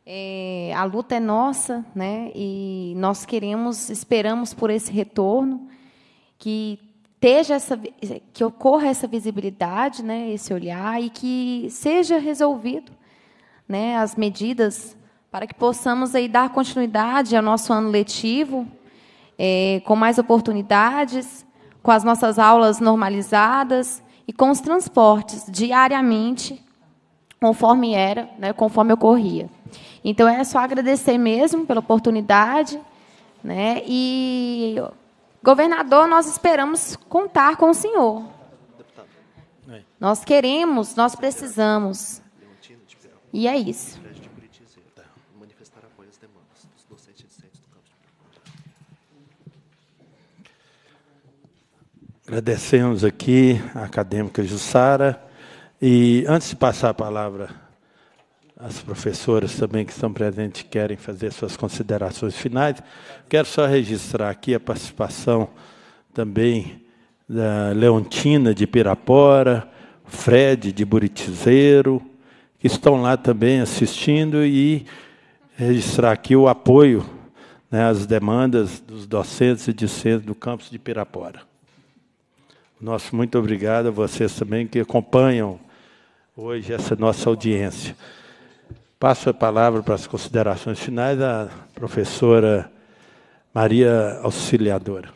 É, a luta é nossa, né, e nós queremos, esperamos por esse retorno que esteja essa que ocorra essa visibilidade, né, esse olhar e que seja resolvido, né, as medidas para que possamos aí dar continuidade ao nosso ano letivo é, com mais oportunidades, com as nossas aulas normalizadas e com os transportes diariamente, conforme era, né, conforme ocorria. Então é só agradecer mesmo pela oportunidade, né, e Governador, nós esperamos contar com o senhor. Nós queremos, nós precisamos. E é isso. Agradecemos aqui a acadêmica Jussara. E antes de passar a palavra as professoras também que estão presentes querem fazer suas considerações finais. Quero só registrar aqui a participação também da Leontina de Pirapora, Fred de Buritizeiro, que estão lá também assistindo e registrar aqui o apoio né, às demandas dos docentes e discentes do campus de Pirapora. Nosso muito obrigado a vocês também que acompanham hoje essa nossa audiência. Passo a palavra para as considerações finais da professora Maria Auxiliadora.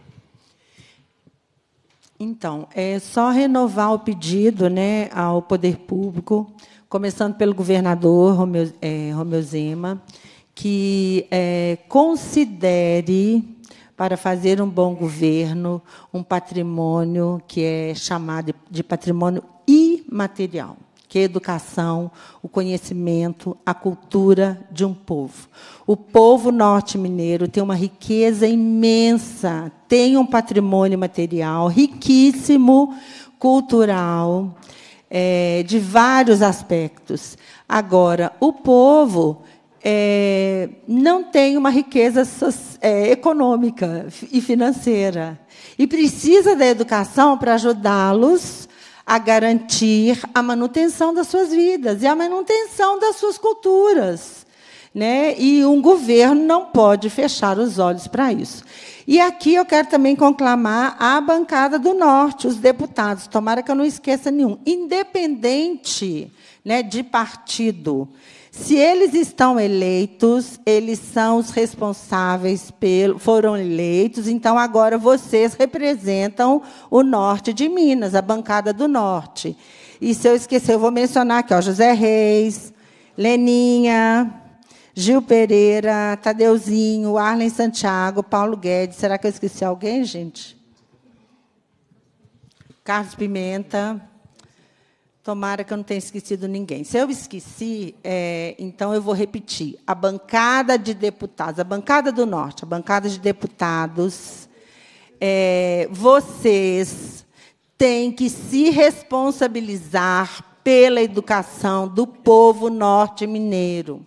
Então, é só renovar o pedido né, ao poder público, começando pelo governador Romeu, é, Romeu Zema, que é, considere, para fazer um bom governo, um patrimônio que é chamado de patrimônio imaterial que a educação, o conhecimento, a cultura de um povo. O povo norte-mineiro tem uma riqueza imensa, tem um patrimônio material riquíssimo, cultural, é, de vários aspectos. Agora, o povo é, não tem uma riqueza é, econômica e financeira. E precisa da educação para ajudá-los a garantir a manutenção das suas vidas e a manutenção das suas culturas. Né? E um governo não pode fechar os olhos para isso. E aqui eu quero também conclamar a bancada do Norte, os deputados, tomara que eu não esqueça nenhum, independente né, de partido. Se eles estão eleitos, eles são os responsáveis pelo. foram eleitos, então agora vocês representam o norte de Minas, a bancada do norte. E se eu esquecer, eu vou mencionar aqui, ó, José Reis, Leninha, Gil Pereira, Tadeuzinho, Arlen Santiago, Paulo Guedes. Será que eu esqueci alguém, gente? Carlos Pimenta. Tomara que eu não tenha esquecido ninguém. Se eu esqueci, é, então eu vou repetir. A bancada de deputados, a bancada do Norte, a bancada de deputados, é, vocês têm que se responsabilizar pela educação do povo norte-mineiro.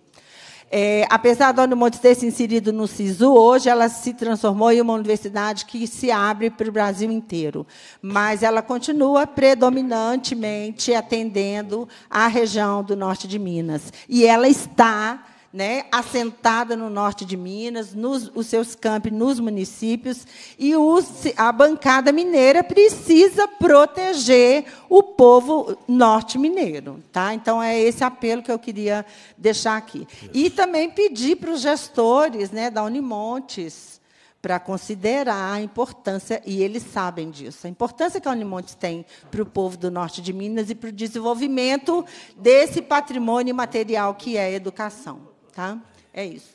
É, apesar da Unimonte ter se inserido no SISU, hoje ela se transformou em uma universidade que se abre para o Brasil inteiro. Mas ela continua predominantemente atendendo a região do norte de Minas. E ela está né, assentada no norte de Minas, nos, os seus campi nos municípios, e os, a bancada mineira precisa proteger o povo norte mineiro. Tá? Então, é esse apelo que eu queria deixar aqui. E também pedir para os gestores né, da Unimontes para considerar a importância, e eles sabem disso, a importância que a Unimontes tem para o povo do norte de Minas e para o desenvolvimento desse patrimônio material que é a educação. Tá? É isso.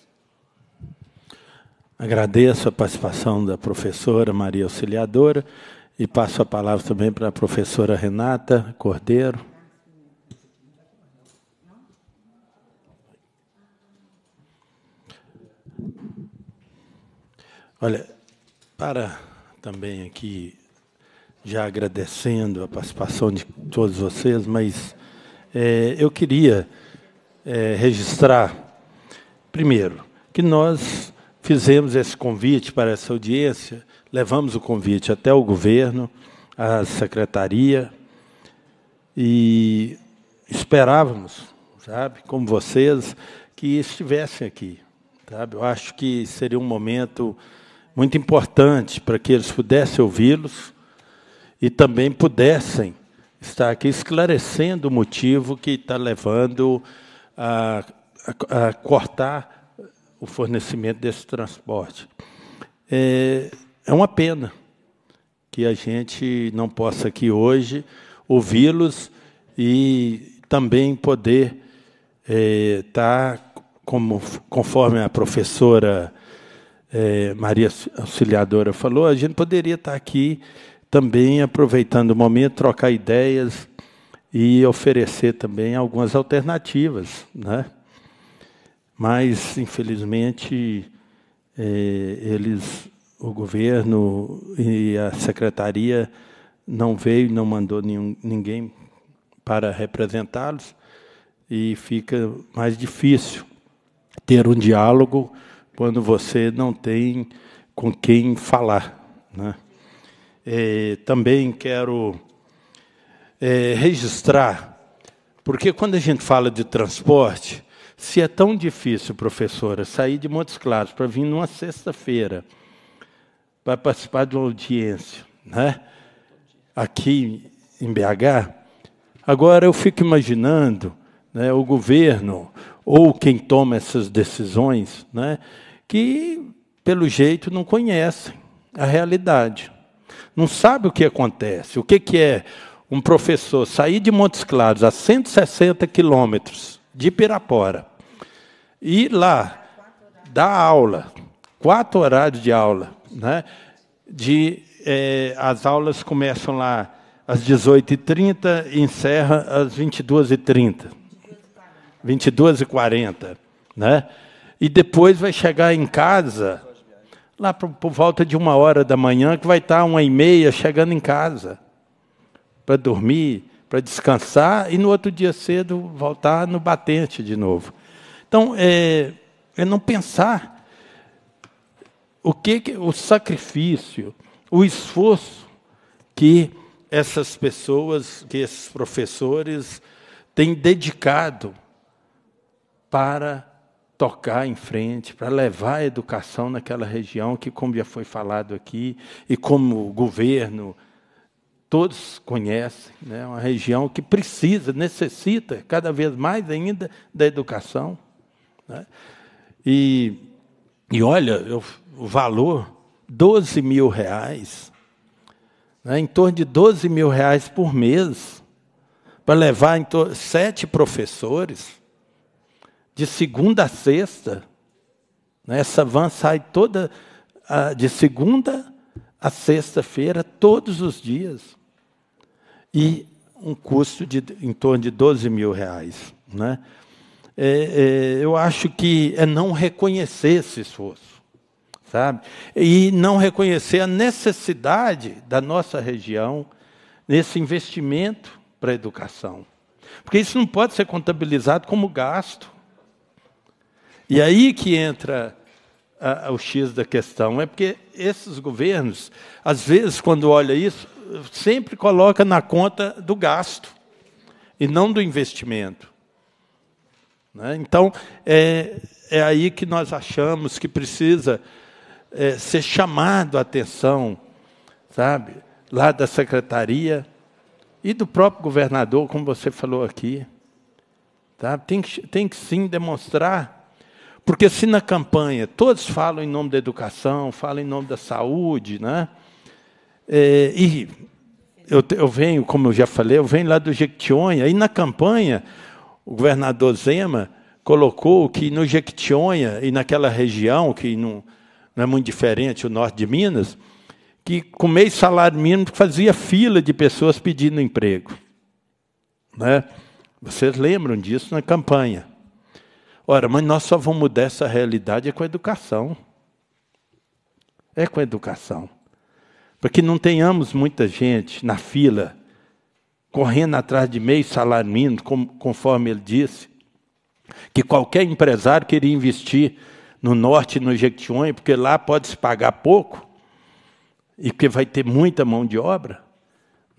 Agradeço a participação da professora Maria Auxiliadora e passo a palavra também para a professora Renata Cordeiro. Olha, para também aqui, já agradecendo a participação de todos vocês, mas é, eu queria é, registrar Primeiro, que nós fizemos esse convite para essa audiência, levamos o convite até o governo, à secretaria, e esperávamos, sabe, como vocês, que estivessem aqui. Sabe? Eu acho que seria um momento muito importante para que eles pudessem ouvi-los e também pudessem estar aqui esclarecendo o motivo que está levando a a, cortar o fornecimento desse transporte. É, é uma pena que a gente não possa aqui hoje ouvi-los e também poder é, estar, tá como, conforme a professora é, Maria Auxiliadora falou, a gente poderia estar tá aqui também aproveitando o momento, trocar ideias e oferecer também algumas alternativas, né? mas infelizmente é, eles, o governo e a secretaria não veio, não mandou nenhum, ninguém para representá-los e fica mais difícil ter um diálogo quando você não tem com quem falar. Né? É, também quero é, registrar, porque quando a gente fala de transporte, se é tão difícil, professora, sair de Montes Claros para vir numa sexta-feira para participar de uma audiência, né? Aqui em BH. Agora eu fico imaginando, né, o governo ou quem toma essas decisões, né, que pelo jeito não conhecem a realidade, não sabe o que acontece, o que que é um professor sair de Montes Claros a 160 quilômetros de Pirapora ir lá, dar aula, quatro horários de aula. Né? De, eh, as aulas começam lá às 18h30 e encerra às 22h30. 22h40. Né? E depois vai chegar em casa, lá por, por volta de uma hora da manhã, que vai estar tá uma e meia chegando em casa, para dormir, para descansar, e no outro dia cedo voltar no batente de novo. Então, é, é não pensar o que, que o sacrifício, o esforço que essas pessoas, que esses professores têm dedicado para tocar em frente, para levar a educação naquela região que, como já foi falado aqui, e como o governo, todos conhecem, né, uma região que precisa, necessita cada vez mais ainda da educação. Né? E, e olha, eu, o valor, 12 mil reais, né, em torno de 12 mil reais por mês, para levar em sete professores, de segunda a sexta. Né, essa van sai toda a, de segunda a sexta-feira, todos os dias. E um custo de em torno de 12 mil reais. Né? é, é, eu acho que é não reconhecer esse esforço, sabe? E não reconhecer a necessidade da nossa região nesse investimento para a educação. Porque isso não pode ser contabilizado como gasto. E aí que entra a, a, o X da questão. É porque esses governos, às vezes, quando olha isso, sempre coloca na conta do gasto e não do investimento. Né? Então, é, é aí que nós achamos que precisa é, ser chamado a atenção, sabe, lá da secretaria e do próprio governador, como você falou aqui. Tá? Tem, que, tem que sim demonstrar, porque se na campanha todos falam em nome da educação, falam em nome da saúde, né? É, e eu, eu venho, como eu já falei, eu venho lá do Jequitinhonha, e na campanha o governador Zema colocou que no Jequitinhonha e naquela região, que não, não é muito diferente o norte de Minas, que com meio salário mínimo fazia fila de pessoas pedindo emprego. Né? Vocês lembram disso na campanha. Ora, mas nós só vamos mudar essa realidade é com a educação. É com a educação. Para que não tenhamos muita gente na fila correndo atrás de meio salário mínimo, conforme ele disse, que qualquer empresário queria investir no norte, no Jequitinhonha, porque lá pode se pagar pouco e porque vai ter muita mão de obra.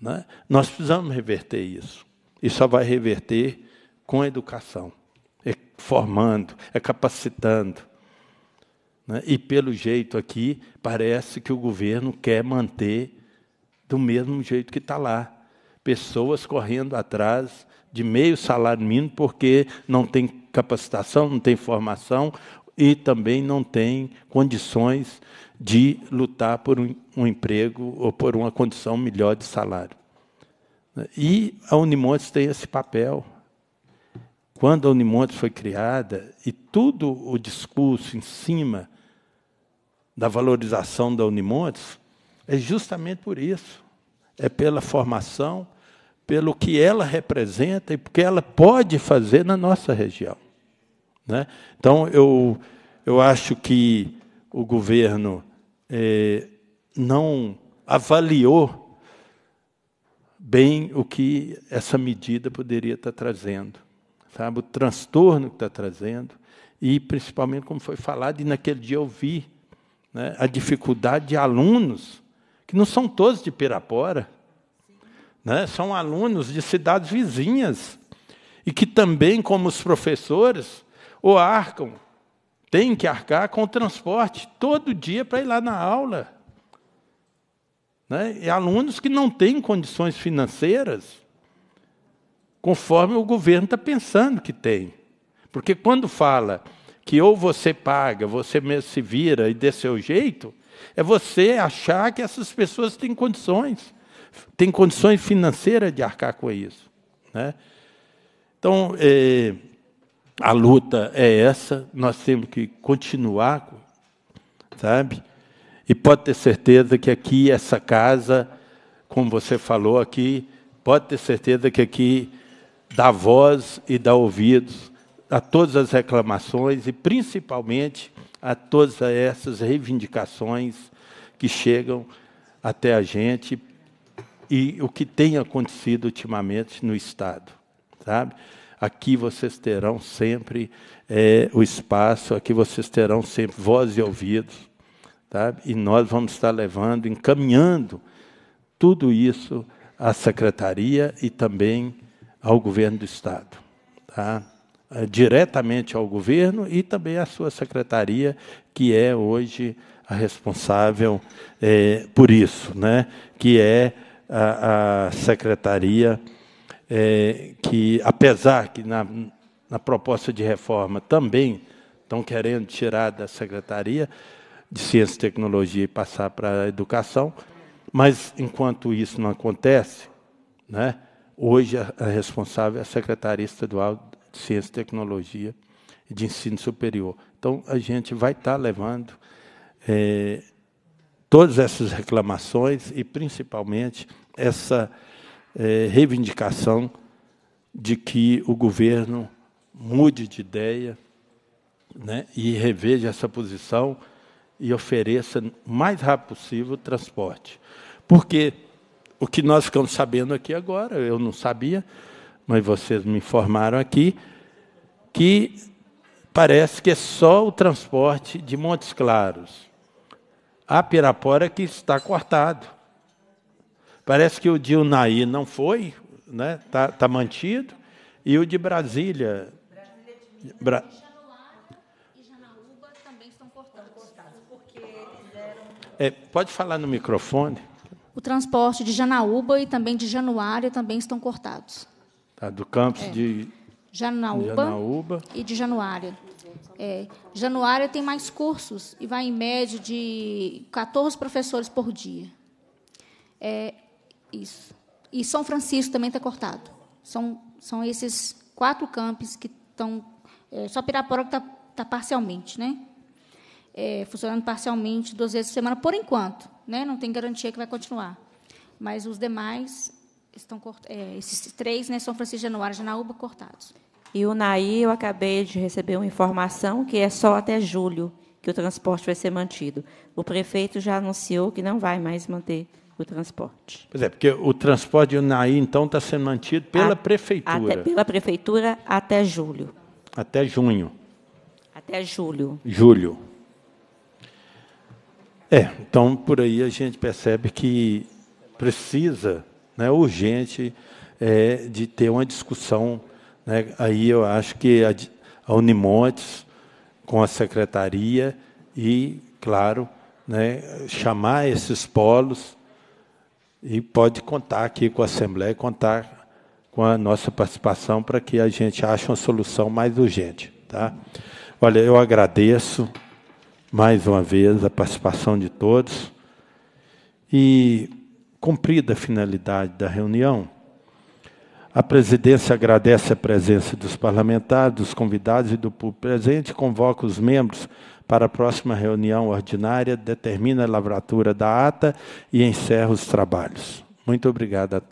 Né? Nós precisamos reverter isso. E só vai reverter com a educação, é formando, é capacitando. Né? E pelo jeito aqui, parece que o governo quer manter do mesmo jeito que está lá pessoas correndo atrás de meio salário mínimo porque não tem capacitação, não tem formação e também não tem condições de lutar por um, um emprego ou por uma condição melhor de salário. E a Unimontes tem esse papel. Quando a Unimontes foi criada e tudo o discurso em cima da valorização da Unimontes é justamente por isso. É pela formação, pelo que ela representa e porque ela pode fazer na nossa região. Né? Então, eu, eu acho que o governo é, não avaliou bem o que essa medida poderia estar tá trazendo, sabe? o transtorno que está trazendo, e principalmente, como foi falado, e naquele dia eu vi né, a dificuldade de alunos, que não são todos de Pirapora, né? São alunos de cidades vizinhas e que também, como os professores, ou arcam, têm que arcar com o transporte todo dia para ir lá na aula. Né? E alunos que não têm condições financeiras, conforme o governo está pensando que tem. Porque quando fala que ou você paga, você mesmo se vira e dê seu jeito, é você achar que essas pessoas têm condições tem condições financeiras de arcar com isso. Né? Então, é, a luta é essa, nós temos que continuar, sabe? E pode ter certeza que aqui, essa casa, como você falou aqui, pode ter certeza que aqui dá voz e dá ouvidos a todas as reclamações e, principalmente, a todas essas reivindicações que chegam até a gente e o que tem acontecido ultimamente no Estado, sabe? Aqui vocês terão sempre é, o espaço, aqui vocês terão sempre voz e ouvidos, sabe? E nós vamos estar levando, encaminhando tudo isso à secretaria e também ao governo do Estado. Tá? É, diretamente ao governo e também à sua secretaria, que é hoje a responsável é, por isso, né? que é a, a secretaria, é, que, apesar que na, na proposta de reforma também estão querendo tirar da secretaria de Ciência e Tecnologia e passar para a educação, mas enquanto isso não acontece, né, hoje a responsável é a Secretaria Estadual de Ciência e Tecnologia e de Ensino Superior. Então, a gente vai estar levando é, todas essas reclamações e, principalmente, essa é, reivindicação de que o governo mude de ideia né, e reveja essa posição e ofereça o mais rápido possível o transporte. Porque o que nós ficamos sabendo aqui agora, eu não sabia, mas vocês me informaram aqui, que parece que é só o transporte de Montes Claros a Pirapora que está cortado. Parece que o de Unai não foi, está né? Tá, tá mantido, e o de Brasília. Brasília de e Janaúba também estão cortados, é, pode falar no microfone. O transporte de Janaúba e também de Januária também estão cortados. Tá, do campus é. de Janaúba, Janaúba, e de Januária. É, Januário tem mais cursos e vai em média de 14 professores por dia. É isso. E São Francisco também está cortado. São, são esses quatro campos que estão. É, só Pirapora está tá parcialmente, né? É, funcionando parcialmente duas vezes por semana, por enquanto. Né? Não tem garantia que vai continuar. Mas os demais estão é, esses três, né, São Francisco Januário e Janaúba, cortados. E o Naí, eu acabei de receber uma informação que é só até julho que o transporte vai ser mantido. O prefeito já anunciou que não vai mais manter o transporte. Pois é, porque o transporte de Unaí, então, está sendo mantido pela a, prefeitura. Até, pela prefeitura até julho. Até junho. Até julho. Julho. É, então, por aí a gente percebe que precisa, né, urgente, é, de ter uma discussão né? Aí eu acho que a, Unimontes, com a secretaria e, claro, né, chamar esses polos e pode contar aqui com a Assembleia, contar com a nossa participação para que a gente ache uma solução mais urgente. Tá? Olha, eu agradeço mais uma vez a participação de todos e cumprida a finalidade da reunião, a presidência agradece a presença dos parlamentares, dos convidados e do público presente, convoca os membros para a próxima reunião ordinária, determina a lavratura da ata e encerra os trabalhos. Muito obrigado a todos.